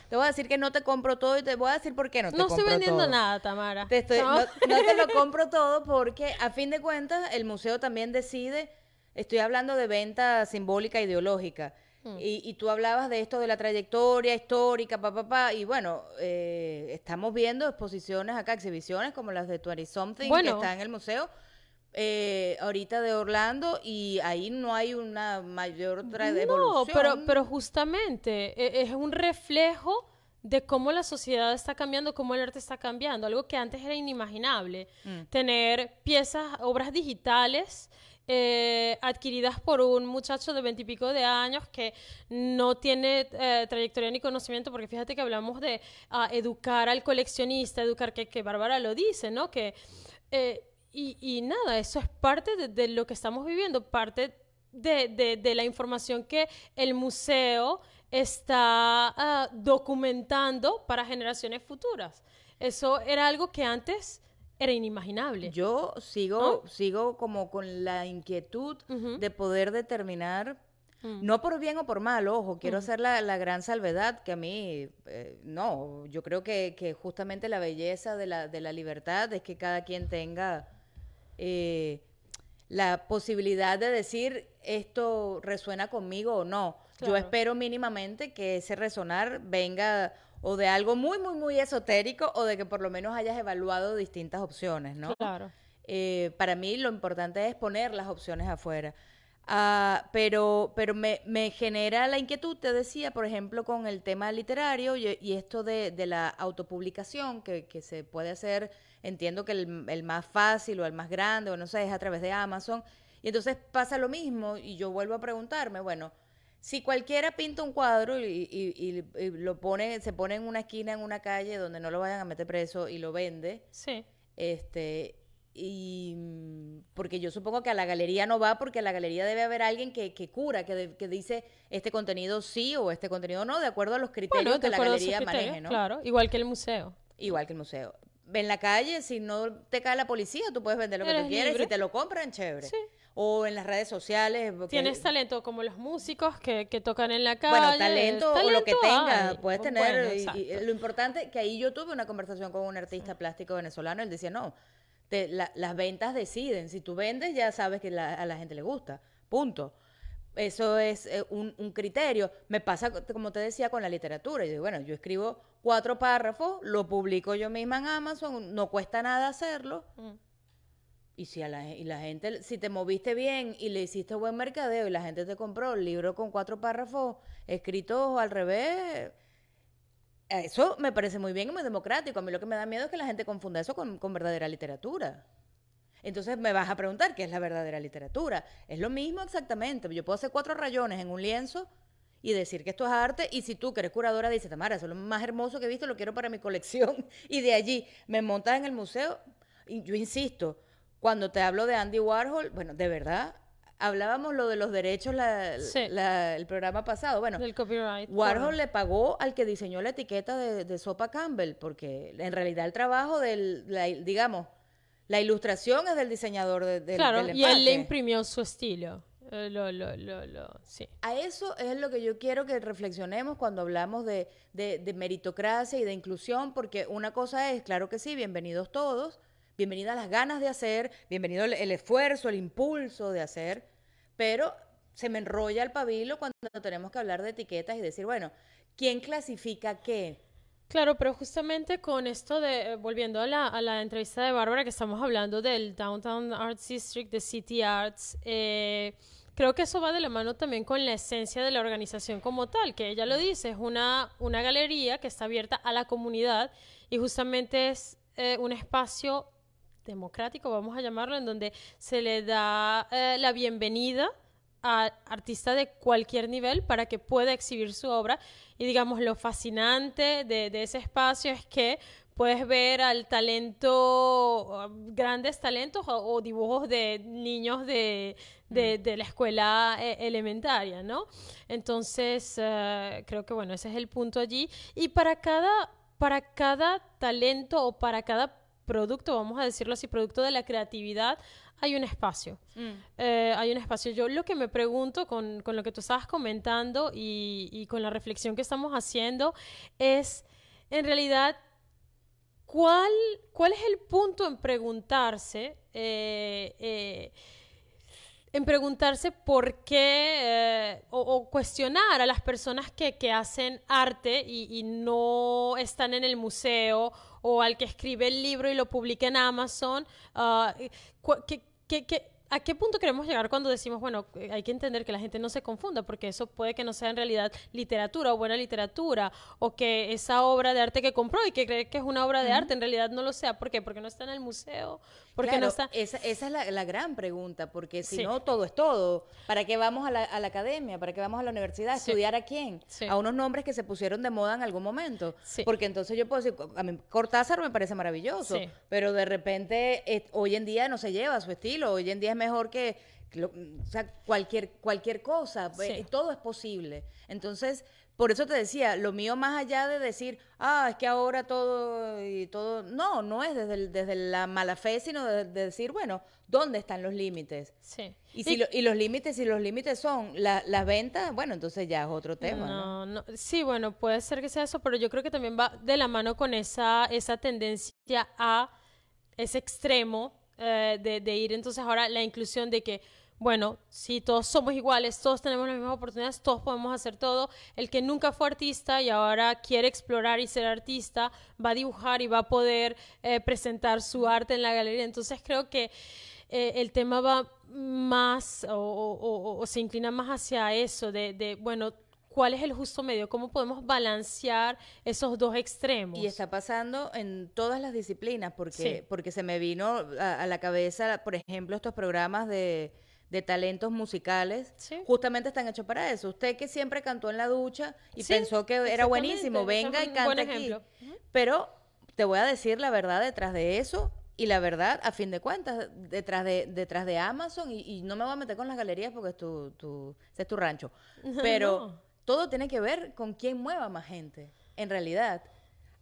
Speaker 1: te voy a decir que no te compro todo y te voy a decir por qué no te no compro todo. No estoy vendiendo
Speaker 4: nada, Tamara. no te
Speaker 1: lo compro todo porque a fin de cuentas el museo también decide Estoy hablando de venta simbólica ideológica. Mm. Y, y, tú hablabas de esto de la trayectoria histórica, papá, pa, pa, y bueno, eh, estamos viendo exposiciones acá, exhibiciones como las de 20 Something, que está en el museo, eh, ahorita de Orlando y ahí no hay una mayor evolución. No, pero, pero justamente e, es un reflejo de
Speaker 4: cómo la sociedad está cambiando, cómo el arte está cambiando, algo que antes era inimaginable. Mm. Tener piezas, obras digitales eh, adquiridas por un muchacho de veintipico de años que no tiene eh, trayectoria ni conocimiento, porque fíjate que hablamos de ah, educar al coleccionista, educar, que, que Bárbara lo dice, ¿no? Que, eh, y, nada, eso es parte de, lo que estamos viviendo, parte de, la información que el museo está ah, documentando para generaciones futuras. Eso era algo que antes era inimaginable.
Speaker 1: Yo sigo, sigo como con la inquietud de poder determinar, mm. no por bien o por mal, ojo, quiero hacer la, gran salvedad que a mí, eh, no, yo creo que, justamente la belleza de la, de la libertad es que cada quien tenga eh, la posibilidad de decir esto resuena conmigo o no. Yo espero mínimamente que ese resonar venga o de algo muy, muy, muy esotérico o de que por lo menos hayas evaluado distintas opciones, ¿no? Claro. Eh, para mí lo importante es poner las opciones afuera. Ah, pero pero me, genera la inquietud, te decía, por ejemplo, con el tema literario y, esto de, la autopublicación que, se puede hacer, entiendo que el, el, más fácil o el más grande, o no sé, es a través de Amazon. Y entonces pasa lo mismo y yo vuelvo a preguntarme, bueno, si cualquiera pinta un cuadro y, lo pone, se pone en una esquina, en una calle donde no lo vayan a meter preso y lo vende. Sí. Este, y porque yo supongo que a la galería no va porque a la galería debe haber alguien que, cura, que, dice este contenido sí o este contenido no, de acuerdo a los criterios que la galería maneje, ¿no? Claro, igual que el museo. Igual que el museo. En la calle, si no te cae la policía, tú puedes vender lo que tú quieres, y te lo compran, chévere. Sí o en las redes sociales. Tienes talento como
Speaker 4: los músicos que, tocan en la calle. Bueno, talento, o lo que tengas, puedes tener.
Speaker 1: lo importante que ahí yo tuve una conversación con un artista plástico venezolano, él decía, no, las ventas deciden, si tú vendes ya sabes que a la gente le gusta, punto. Eso es eh, un, criterio. Me pasa, como te decía, con la literatura. Yo digo, bueno, yo escribo cuatro párrafos, lo publico yo misma en Amazon, no cuesta nada hacerlo. Mm. Y si a la, y la gente, si te moviste bien y le hiciste buen mercadeo y la gente te compró el libro con cuatro párrafos escritos al revés, eso me parece muy bien y muy democrático. A mí lo que me da miedo es que la gente confunda eso con, con verdadera literatura. Entonces me vas a preguntar qué es la verdadera literatura. Es lo mismo exactamente. Yo puedo hacer cuatro rayones en un lienzo y decir que esto es arte. Y si tú, que eres curadora, dices, Tamara, eso es lo más hermoso que he visto, lo quiero para mi colección. Y de allí me montas en el museo. Y yo insisto, cuando te hablo de Andy Warhol, bueno, de verdad, hablábamos lo de los derechos el programa pasado. Bueno, copyright. Warhol le pagó al que diseñó la etiqueta de, Sopa Campbell, porque en realidad el trabajo del, digamos, la ilustración es del diseñador de, claro, y él le
Speaker 4: imprimió su estilo. Eh,
Speaker 1: A eso es lo que yo quiero que reflexionemos cuando hablamos de, de meritocracia y de inclusión, porque una cosa es, claro que sí, bienvenidos todos, bienvenida las ganas de hacer, bienvenido el, esfuerzo, el impulso de hacer, pero se me enrolla el pabilo cuando tenemos que hablar de etiquetas y decir, bueno, ¿quién clasifica qué?
Speaker 4: Claro, pero justamente con esto de, eh, volviendo a la, entrevista de Bárbara, que estamos hablando del Downtown Arts District, de City Arts, eh, creo que eso va de la mano también con la esencia de la organización como tal, que ella lo dice, es una, una galería que está abierta a la comunidad y justamente es eh, un espacio democrático, vamos a llamarlo, en donde se le da eh, la bienvenida a artista de cualquier nivel para que pueda exhibir su obra. Y digamos, lo fascinante de, ese espacio es que puedes ver al talento, grandes talentos o, dibujos de niños de, mm. la escuela eh, elementaria, ¿no? Entonces, eh, creo que bueno, ese es el punto allí. Y para cada, para cada talento o para cada producto, vamos a decirlo así, producto de la creatividad, hay un espacio. Mm. Eh, hay un espacio. Yo lo que me pregunto con, lo que tú estabas comentando y, con la reflexión que estamos haciendo es, en realidad, ¿cuál, cuál es el punto en preguntarse, eh, eh, en preguntarse por qué o, cuestionar a las personas que, hacen arte y, no están en el museo o al que escribe el libro y lo publica en Amazon. Ah, a qué punto queremos llegar cuando decimos, bueno, hay que entender que la gente no se confunda, porque eso puede que no sea en realidad literatura o buena literatura, o que esa obra de arte que compró y que cree que es una obra de arte en realidad no lo sea. ¿Por qué? Porque no está en el museo, porque Esa,
Speaker 1: es la, gran pregunta, porque si no, todo es todo. ¿Para qué vamos a la, academia? ¿Para qué vamos a la universidad? ¿A ¿Estudiar a quién? A unos nombres que se pusieron de moda en algún momento. Porque entonces yo puedo decir, a mí Cortázar me parece maravilloso, pero de repente eh, hoy en día no se lleva su estilo, hoy en día es mejor que... cualquier, cualquier cosa, eh, todo es posible. Entonces, por eso te decía, lo mío más allá de decir, ah, es que ahora todo y todo, no, no es desde, desde la mala fe, sino de, decir, bueno, ¿dónde están los límites? Sí. Y, si y los límites, si los límites son la, las ventas, bueno, entonces ya es otro tema. No, no, sí, bueno, puede ser que sea eso, pero yo creo que también va
Speaker 4: de la mano con esa, esa tendencia a ese extremo eh, de, de ir entonces ahora la inclusión de que bueno, si todos somos iguales, todos tenemos las mismas oportunidades, todos podemos hacer todo. El que nunca fue artista y ahora quiere explorar y ser artista, va a dibujar y va a poder eh, presentar su arte en la galería. Entonces creo que eh, el tema va más o, se inclina más hacia eso, de, bueno, cuál es el justo medio, cómo podemos balancear esos dos extremos.
Speaker 1: Y está pasando en todas las disciplinas, porque, porque se me vino a, la cabeza, por ejemplo, estos programas de de talentos musicales, justamente están hechos para eso. Usted que siempre cantó en la ducha y pensó que era buenísimo, venga y canta aquí. Pero te voy a decir la verdad detrás de eso y la verdad, a fin de cuentas, detrás de, detrás de Amazon, y, no me voy a meter con las galerías porque es tu, es tu rancho, pero todo tiene que ver con quién mueva más gente, en realidad.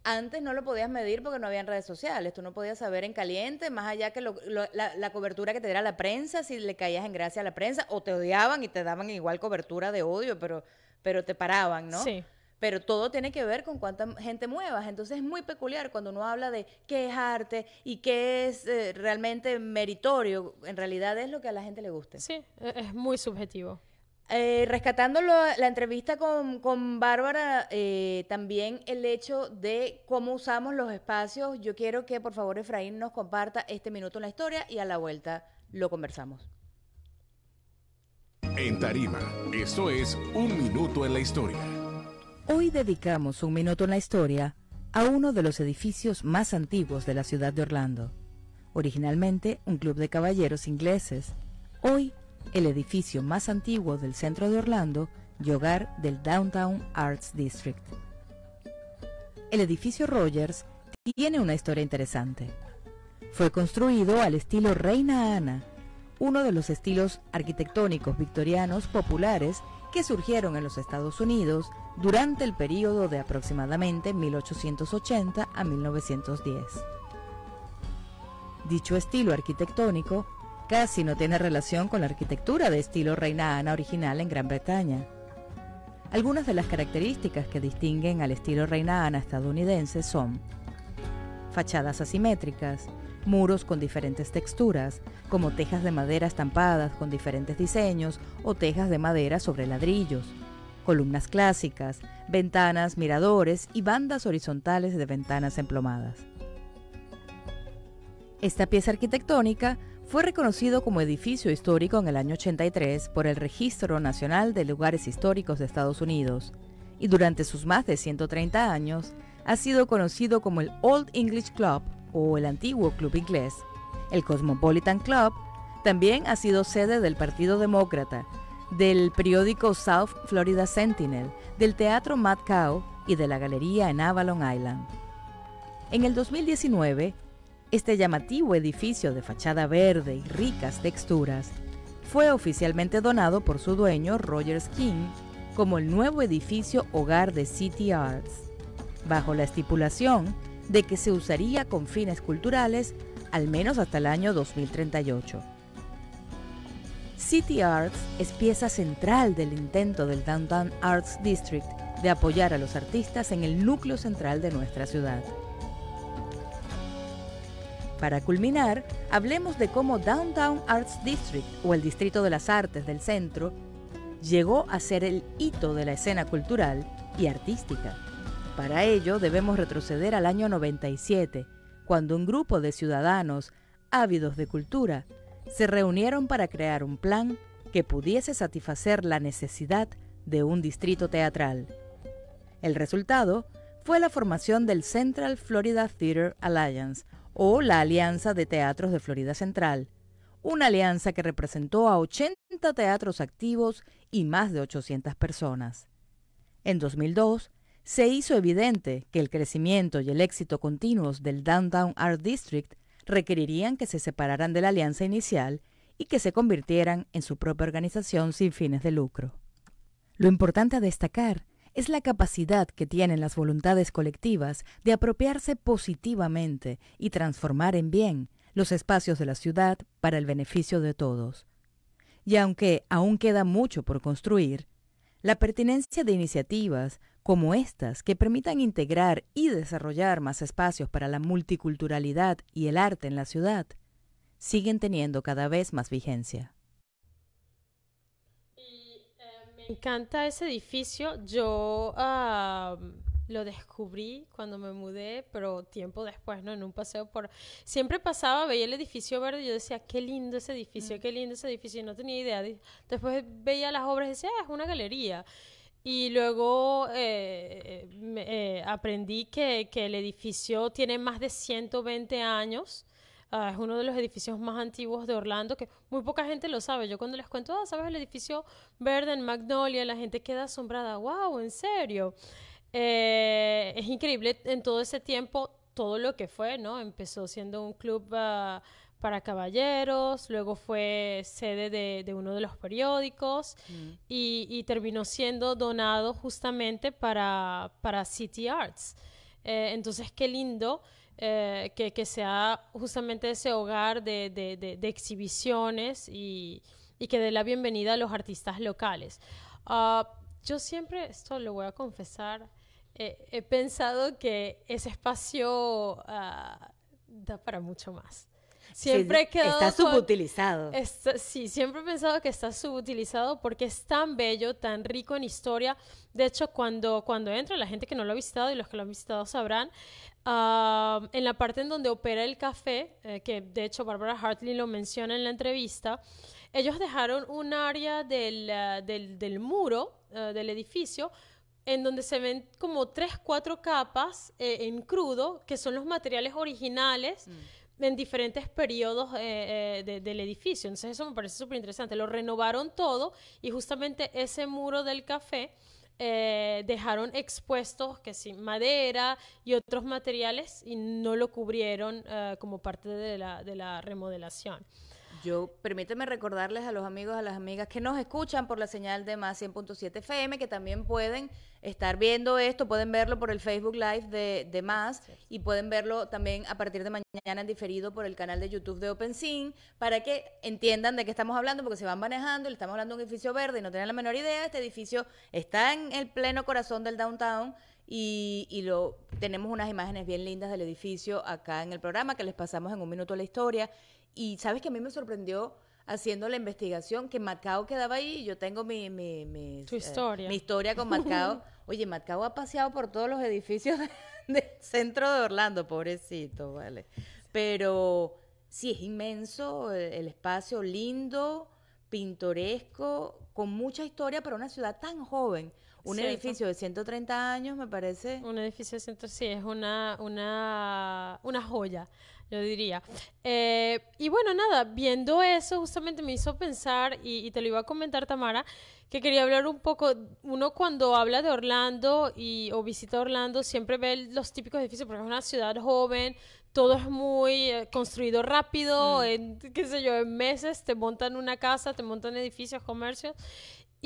Speaker 1: Antes no lo podías medir porque no había redes sociales, tú no podías saber en caliente, más allá que la, cobertura que te diera la prensa, si le caías en gracia a la prensa, o te odiaban y te daban igual cobertura de odio, pero, pero te paraban, ¿no? Sí. Pero todo tiene que ver con cuánta gente muevas. Entonces es muy peculiar cuando uno habla de qué es arte y qué es eh, realmente meritorio. En realidad es lo que a la gente le guste. Sí, e, es muy subjetivo. Eh, rescatando la entrevista con, Bárbara, eh, también el hecho de cómo usamos los espacios, yo quiero que por favor Efraín nos comparta este minuto en la historia y a la vuelta lo conversamos.
Speaker 2: En Tarima, esto es Un Minuto en la Historia.
Speaker 1: Hoy dedicamos un minuto en la historia a uno de los edificios más antiguos de la ciudad de Orlando. Originalmente un club de caballeros ingleses, hoy el edificio más antiguo del centro de Orlando y hogar del Downtown Arts District. El edificio Rogers tiene una historia interesante. Fue construido al estilo Reina Ana, uno de los estilos arquitectónicos victorianos populares que surgieron en los Estados Unidos durante el período de aproximadamente 1880 a 1910. Dicho estilo arquitectónico casi no tiene relación con la arquitectura de estilo Reina Ana original en Gran Bretaña. Algunas de las características que distinguen al estilo Reina Ana estadounidense son fachadas asimétricas, muros con diferentes texturas, como tejas de madera estampadas con diferentes diseños o tejas de madera sobre ladrillos, columnas clásicas, ventanas, miradores y bandas horizontales de ventanas emplomadas. Esta pieza arquitectónica fue reconocido como edificio histórico en el año 83 por el Registro Nacional de Lugares Históricos de Estados Unidos y durante sus más de 130 años ha sido conocido como el Old English Club o el antiguo Club Inglés. El Cosmopolitan Club también ha sido sede del Partido Demócrata, del periódico South Florida Sentinel, del Teatro Mad Cow y de la Galería en Avalon Island. En el 2019, este llamativo edificio de fachada verde y ricas texturas fue oficialmente donado por su dueño Rogers King como el nuevo edificio hogar de City Arts, bajo la estipulación de que se usaría con fines culturales al menos hasta el año 2038. City Arts es pieza central del intento del Downtown Arts District de apoyar a los artistas en el núcleo central de nuestra ciudad. Para culminar, hablemos de cómo Downtown Arts District, o el Distrito de las Artes del Centro, llegó a ser el hito de la escena cultural y artística. Para ello debemos retroceder al año 97, cuando un grupo de ciudadanos ávidos de cultura se reunieron para crear un plan que pudiese satisfacer la necesidad de un distrito teatral. El resultado fue la formación del Central Florida Theater Alliance, o la Alianza de Teatros de Florida Central, una alianza que representó a 80 teatros activos y más de 800 personas. En 2002, se hizo evidente que el crecimiento y el éxito continuos del Downtown Art District requerirían que se separaran de la alianza inicial y que se convirtieran en su propia organización sin fines de lucro. Lo importante a destacar es la capacidad que tienen las voluntades colectivas de apropiarse positivamente y transformar en bien los espacios de la ciudad para el beneficio de todos. Y aunque aún queda mucho por construir, la pertinencia de iniciativas como estas que permitan integrar y desarrollar más espacios para la multiculturalidad y el arte en la ciudad siguen teniendo cada vez más vigencia.
Speaker 4: Me encanta ese edificio. Yo lo descubrí cuando me mudé, pero tiempo después, ¿no? En un paseo por... Siempre pasaba, veía el edificio verde y yo decía, qué lindo ese edificio, mm. qué lindo ese edificio, y no tenía idea. Después veía las obras y decía, ah, es una galería. Y luego eh, eh, eh, aprendí que, que el edificio tiene más de 120 años Ah, es uno de los edificios más antiguos de Orlando que muy poca gente lo sabe. Yo cuando les cuento, ah, ¿sabes? El edificio verde en Magnolia, la gente queda asombrada. ¡Wow! ¿En serio? Eh, es increíble en todo ese tiempo todo lo que fue, ¿no? Empezó siendo un club ah, para caballeros, luego fue sede de, de uno de los periódicos mm. y, terminó siendo donado justamente para, para City Arts. Eh, entonces, qué lindo eh, que, que, sea justamente ese hogar de, exhibiciones y, que dé la bienvenida a los artistas locales. Ah, yo siempre, esto lo voy a confesar, eh, he pensado que ese espacio ah, da para mucho más siempre he Está subutilizado. sí, siempre he pensado que está subutilizado porque es tan bello, tan rico en historia. De hecho, cuando, cuando entro, la gente que no lo ha visitado y los que lo han visitado sabrán, ah, en la parte en donde opera el café, eh, que de hecho Barbara Hartley lo menciona en la entrevista, ellos dejaron un área del, ah, del, muro ah, del edificio en donde se ven como tres, cuatro capas eh, en crudo, que son los materiales originales. Mm en diferentes periodos eh, eh, del edificio. Entonces eso me parece súper interesante. Lo renovaron todo y justamente ese muro del café eh, dejaron expuestos que sí, madera y otros
Speaker 1: materiales y no lo cubrieron como parte de la remodelación. Yo, permíteme recordarles a los amigos, a las amigas que nos escuchan por la señal de más 100.7 FM, que también pueden estar viendo esto, pueden verlo por el Facebook Live de, más y pueden verlo también a partir de mañana en diferido por el canal de YouTube de sin para que entiendan de qué estamos hablando, porque se van manejando y le estamos hablando de un edificio verde y no tienen la menor idea, este edificio está en el pleno corazón del downtown. Y, y, lo tenemos unas imágenes bien lindas del edificio acá en el programa que les pasamos en un minuto la historia y sabes que a mí me sorprendió haciendo la investigación que Macao quedaba ahí. Yo tengo mi, eh, historia. mi historia con Macao. Oye, Macao ha paseado por todos los edificios del centro de Orlando, pobrecito, ¿vale? Pero sí, es inmenso eh, el, espacio, lindo, pintoresco, con mucha historia para una ciudad tan joven. Un edificio de 130 años, me parece.
Speaker 4: Un edificio de 130, sí, es una, una, una joya yo diría. Eh, y bueno, nada, viendo eso justamente me hizo pensar, y, te lo iba a comentar Tamara, que quería hablar un poco, uno cuando habla de Orlando y, o visita Orlando siempre ve los típicos edificios, porque es una ciudad joven, todo es muy eh, construido rápido, mm. en, qué sé yo, en meses te montan una casa, te montan edificios, comercios,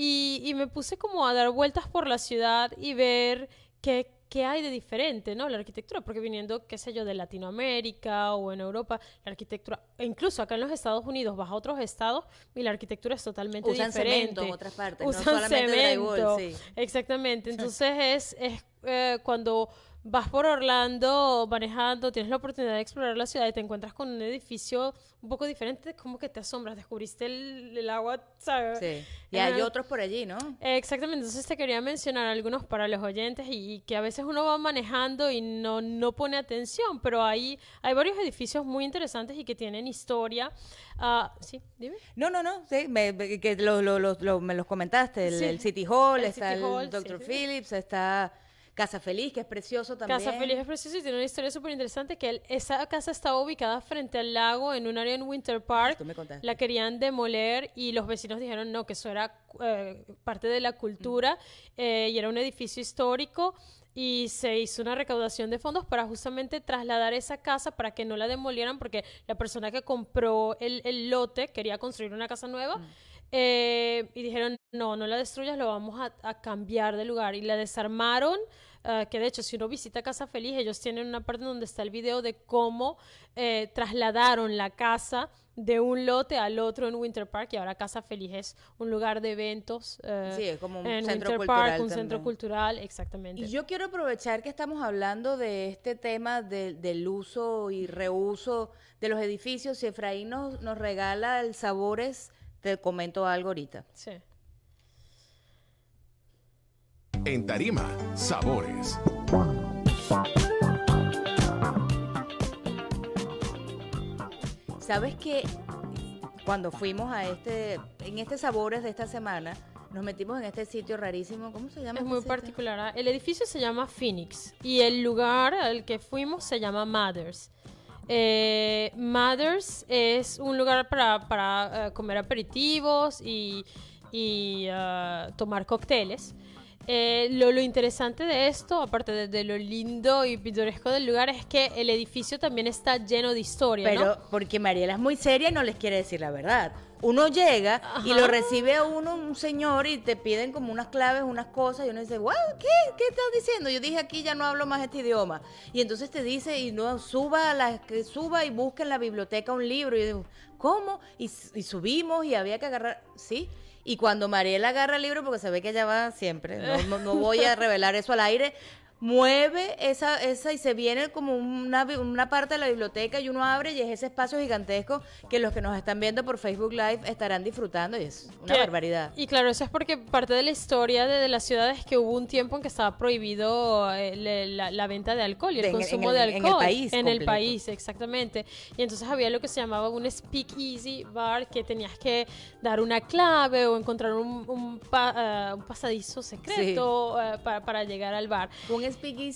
Speaker 4: y me puse como a dar vueltas por la ciudad y ver qué qué hay de diferente, ¿no? La arquitectura, porque viniendo, qué sé yo, de Latinoamérica o en Europa, la arquitectura, e incluso acá en los Estados Unidos, vas a otros estados y la arquitectura es totalmente Usan diferente. Cemento otras partes, Usan no solamente sí. Exactamente. Entonces es, eh, cuando vas por Orlando manejando, tienes la oportunidad de explorar la ciudad y te encuentras con un edificio un poco diferente, como que te asombras, descubriste el, el agua, ¿sabes? Sí. Y eh, hay otros por allí, ¿no? Exactamente, entonces te quería mencionar algunos para los oyentes y, que a veces uno va manejando y no, no pone atención, pero hay, hay varios edificios muy interesantes y que tienen historia.
Speaker 1: Ah, sí, dime. No, no, no, sí, me, que lo, me los comentaste, el, City Hall, está el Dr. Phillips, está... Casa Feliz, que es precioso también. Casa Feliz es precioso
Speaker 4: y tiene una historia súper interesante que esa casa estaba ubicada frente al lago en un área en Winter Park. me La querían demoler y los vecinos dijeron no, que eso era eh, parte de la cultura mm. eh, y era un edificio histórico y se hizo una recaudación de fondos para justamente trasladar esa casa para que no la demolieran porque la persona que compró el, lote quería construir una casa nueva. Mm. Eh, y dijeron, no, no la destruyas, lo vamos a cambiar de lugar. Y la desarmaron, Ah, que de hecho si uno visita Casa Feliz, ellos tienen una parte donde está el video de cómo eh, trasladaron la casa de un lote al otro en Winter Park y ahora Casa Feliz es un lugar de eventos. Eh, sí, es como un centro cultural. un centro cultural, exactamente. Y yo
Speaker 1: quiero aprovechar que estamos hablando de este tema del uso y reuso de los edificios. Si Efraín nos, nos regala el Sabores, te comento algo ahorita. Sí.
Speaker 2: En Tarima, sabores.
Speaker 1: Sabes que cuando fuimos a este, en este sabores de esta semana, nos metimos en este sitio rarísimo. ¿Cómo se llama? Es este muy particular. ¿ah? El edificio se llama Phoenix y el lugar al que
Speaker 4: fuimos se llama Mothers. Eh, Mothers es un lugar para, eh, comer aperitivos y, ah, tomar cócteles. Eh, lo, interesante de esto, aparte de, lo lindo y pintoresco del lugar, es que el edificio también está lleno de historia. Pero
Speaker 1: porque Mariela es muy seria y no les quiere decir la verdad. Uno llega y lo recibe a uno un señor y te piden como unas claves, unas cosas, y uno dice, wow, ¿qué? ¿Qué estás diciendo? Yo dije aquí ya no hablo más este idioma. Y entonces te dice, y no, suba, la, suba y busca en la biblioteca un libro. Y yo digo, ¿cómo? y subimos y había que agarrar, ¿sí? Y cuando Mariel agarra el libro, porque se ve que ella va siempre, no voy a revelar eso al aire, mueve esa, esa y se viene como una, una, parte de la biblioteca y uno abre y es ese espacio gigantesco que los que nos están viendo por Facebook Live estarán disfrutando y es una barbaridad.
Speaker 4: Y claro, eso es porque parte de la historia de, la las ciudades que hubo un tiempo en que estaba prohibido eh, la, venta de alcohol y el consumo de alcohol. En el país. En el país, exactamente. Y entonces había lo que se llamaba un speakeasy bar que tenías que dar una clave o encontrar un, eh, pasadizo
Speaker 1: secreto eh, para, para, llegar al bar es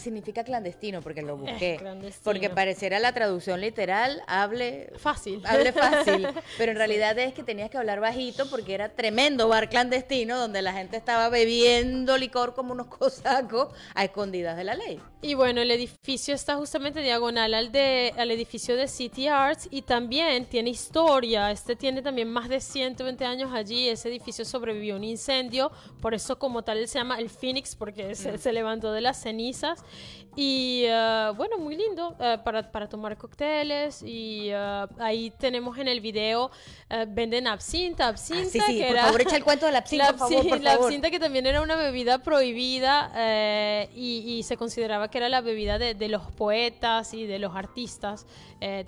Speaker 1: significa clandestino, porque lo busqué. porque pareciera la traducción literal, hable fácil. Hable fácil. pero en realidad es que tenías que hablar bajito porque era tremendo bar clandestino donde la gente estaba bebiendo licor como unos cosacos a escondidas de la ley. Y bueno, el
Speaker 4: edificio está justamente diagonal al, de, al edificio de City Arts y también tiene historia. Este tiene también más de 120 años allí. Ese edificio sobrevivió a un incendio. Por eso como tal se llama el Phoenix porque se mm. levantó de las cenizas. Y eh, bueno, muy lindo eh, para, tomar cócteles. Y eh, ahí tenemos en el video, venden absinta, absinta. Ah, que por favor, el cuento la absinta. que también era una bebida prohibida y, se consideraba que era la bebida de, los poetas y de los artistas.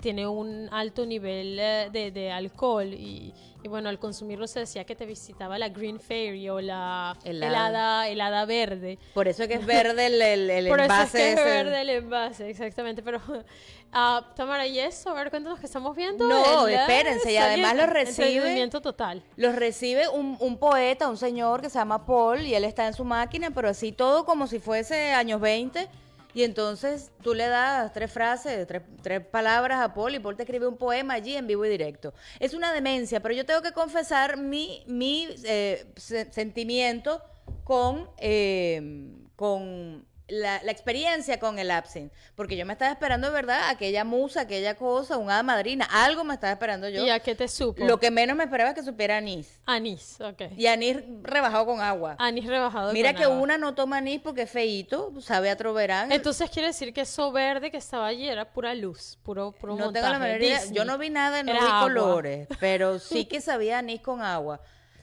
Speaker 4: tiene un alto nivel de, de alcohol y y bueno, al consumirlo se decía que te visitaba la Green Fairy o la
Speaker 1: helada, helada, verde. Por eso es que es verde el, el, envase. Por eso es que es verde
Speaker 4: el envase, exactamente. Pero, a ah, Tamara, ¿y eso? A ver, cuéntanos que estamos viendo. No, espérense, y además los recibe.
Speaker 1: total. Los recibe un, un poeta, un señor que se llama Paul, y él está en su máquina, pero así todo como si fuese años 20 y entonces tú le das tres frases, tres, palabras a Paul y Paul te escribe un poema allí en vivo y directo. Es una demencia, pero yo tengo que confesar mi, mi eh, sentimiento con, eh, con la, experiencia con el absinthe. Porque yo me estaba esperando, de verdad, aquella musa, aquella cosa, una madrina. Algo me estaba esperando yo. ¿Y a qué te supo? Lo que menos me esperaba es que supiera anís.
Speaker 4: Anís, ok. Y anís
Speaker 1: rebajado con agua.
Speaker 4: Anís rebajado Mira que una
Speaker 1: no toma anís porque es feíto, sabe a troverán. Entonces quiere decir que eso verde que estaba allí era pura luz, puro, puro No tengo la mayoría. Yo no vi nada, no vi colores. Pero sí que sabía anís con agua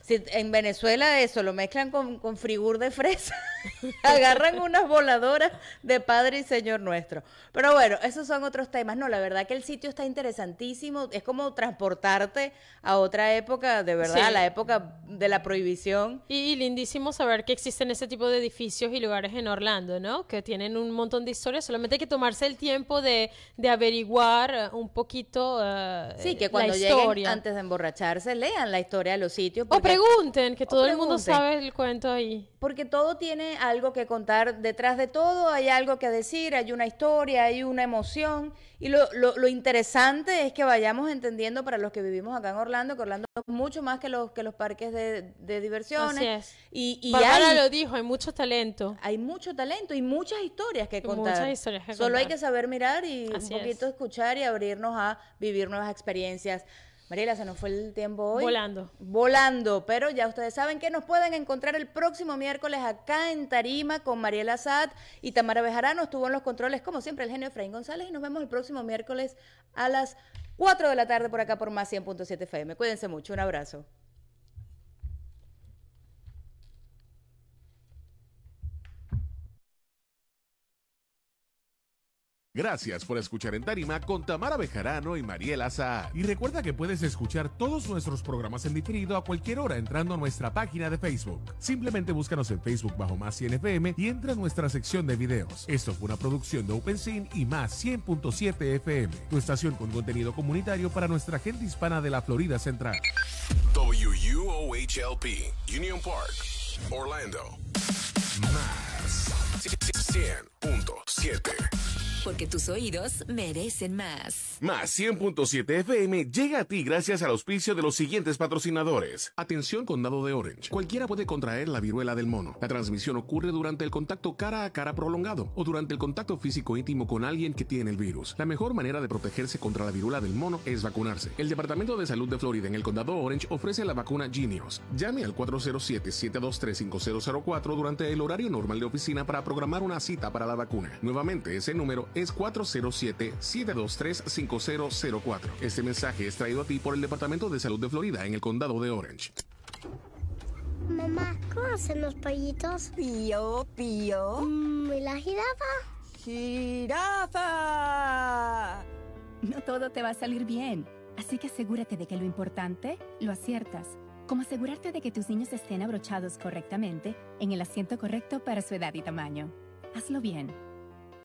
Speaker 1: en Venezuela eso lo mezclan con, con frigur de fresa, agarran unas voladoras de Padre y Señor Nuestro. Pero bueno, esos son otros temas. No, la verdad que el sitio está interesantísimo. Es como transportarte a otra época, de verdad, a la época de la prohibición. Y, lindísimo
Speaker 4: saber que existen ese tipo de edificios y lugares en Orlando, ¿no? Que tienen un montón de historias. Solamente hay que tomarse el tiempo de, de averiguar eh, un poquito. Eh, sí, que eh, cuando lleguen antes
Speaker 1: de emborracharse, lean la historia de los sitios. Porque pregunten, que todo el mundo sabe el cuento ahí. Porque todo tiene algo que contar. Detrás de todo hay algo que decir, hay una historia, hay una emoción. Y lo, lo, lo interesante es que vayamos entendiendo para los que vivimos acá en Orlando, que Orlando es mucho más que los, que los parques de, de diversiones. Así es. Y, y lo dijo, hay mucho talento. Hay mucho talento y muchas historias que contar. Muchas historias que Solo hay que saber mirar y un poquito escuchar y abrirnos a vivir nuevas experiencias Mariela, se nos fue el tiempo hoy. Volando. Volando, pero ya ustedes saben que nos pueden encontrar el próximo miércoles acá en Tarima con Mariela Saad y Tamara Bejarano. Estuvo en los controles, como siempre, el genio Efraín González y nos vemos el próximo miércoles a las 4 de la tarde por acá por más 100.7 FM. Cuídense mucho, un abrazo.
Speaker 2: Gracias por escuchar en Tarima con Tamara Bejarano y Mariela Saad. Y recuerda que puedes escuchar todos nuestros programas en diferido a cualquier hora entrando a nuestra página de Facebook. Simplemente búscanos en Facebook bajo Más 100 FM y entra a nuestra sección de videos. Esto fue una producción de Sin y Más 100.7 FM, tu estación con contenido comunitario para nuestra gente hispana de la Florida Central. WUOHLP, Union Park, Orlando. Más 100.7
Speaker 1: porque tus oídos merecen más.
Speaker 2: Más 100.7 FM llega a ti gracias al auspicio de los siguientes patrocinadores. Atención Condado de Orange. Cualquiera puede contraer la viruela del mono. La transmisión ocurre durante el contacto cara a cara prolongado o durante el contacto físico íntimo con alguien que tiene el virus. La mejor manera de protegerse contra la viruela del mono es vacunarse. El Departamento de Salud de Florida en el Condado Orange ofrece la vacuna Genius. Llame al 407-723-5004 durante el horario normal de oficina para programar una cita para la vacuna. Nuevamente, ese número es 407-723-5004. Este mensaje es traído a ti por el Departamento de Salud de Florida en el condado de Orange.
Speaker 1: Mamá, ¿cómo hacen los pollitos? Pío, pío. Mm, ¿Y la jirafa? ¡Jirafa! No todo te va a salir bien, así que asegúrate de que lo importante lo aciertas, como asegurarte de que tus niños estén abrochados correctamente en el asiento correcto para su edad y tamaño. Hazlo bien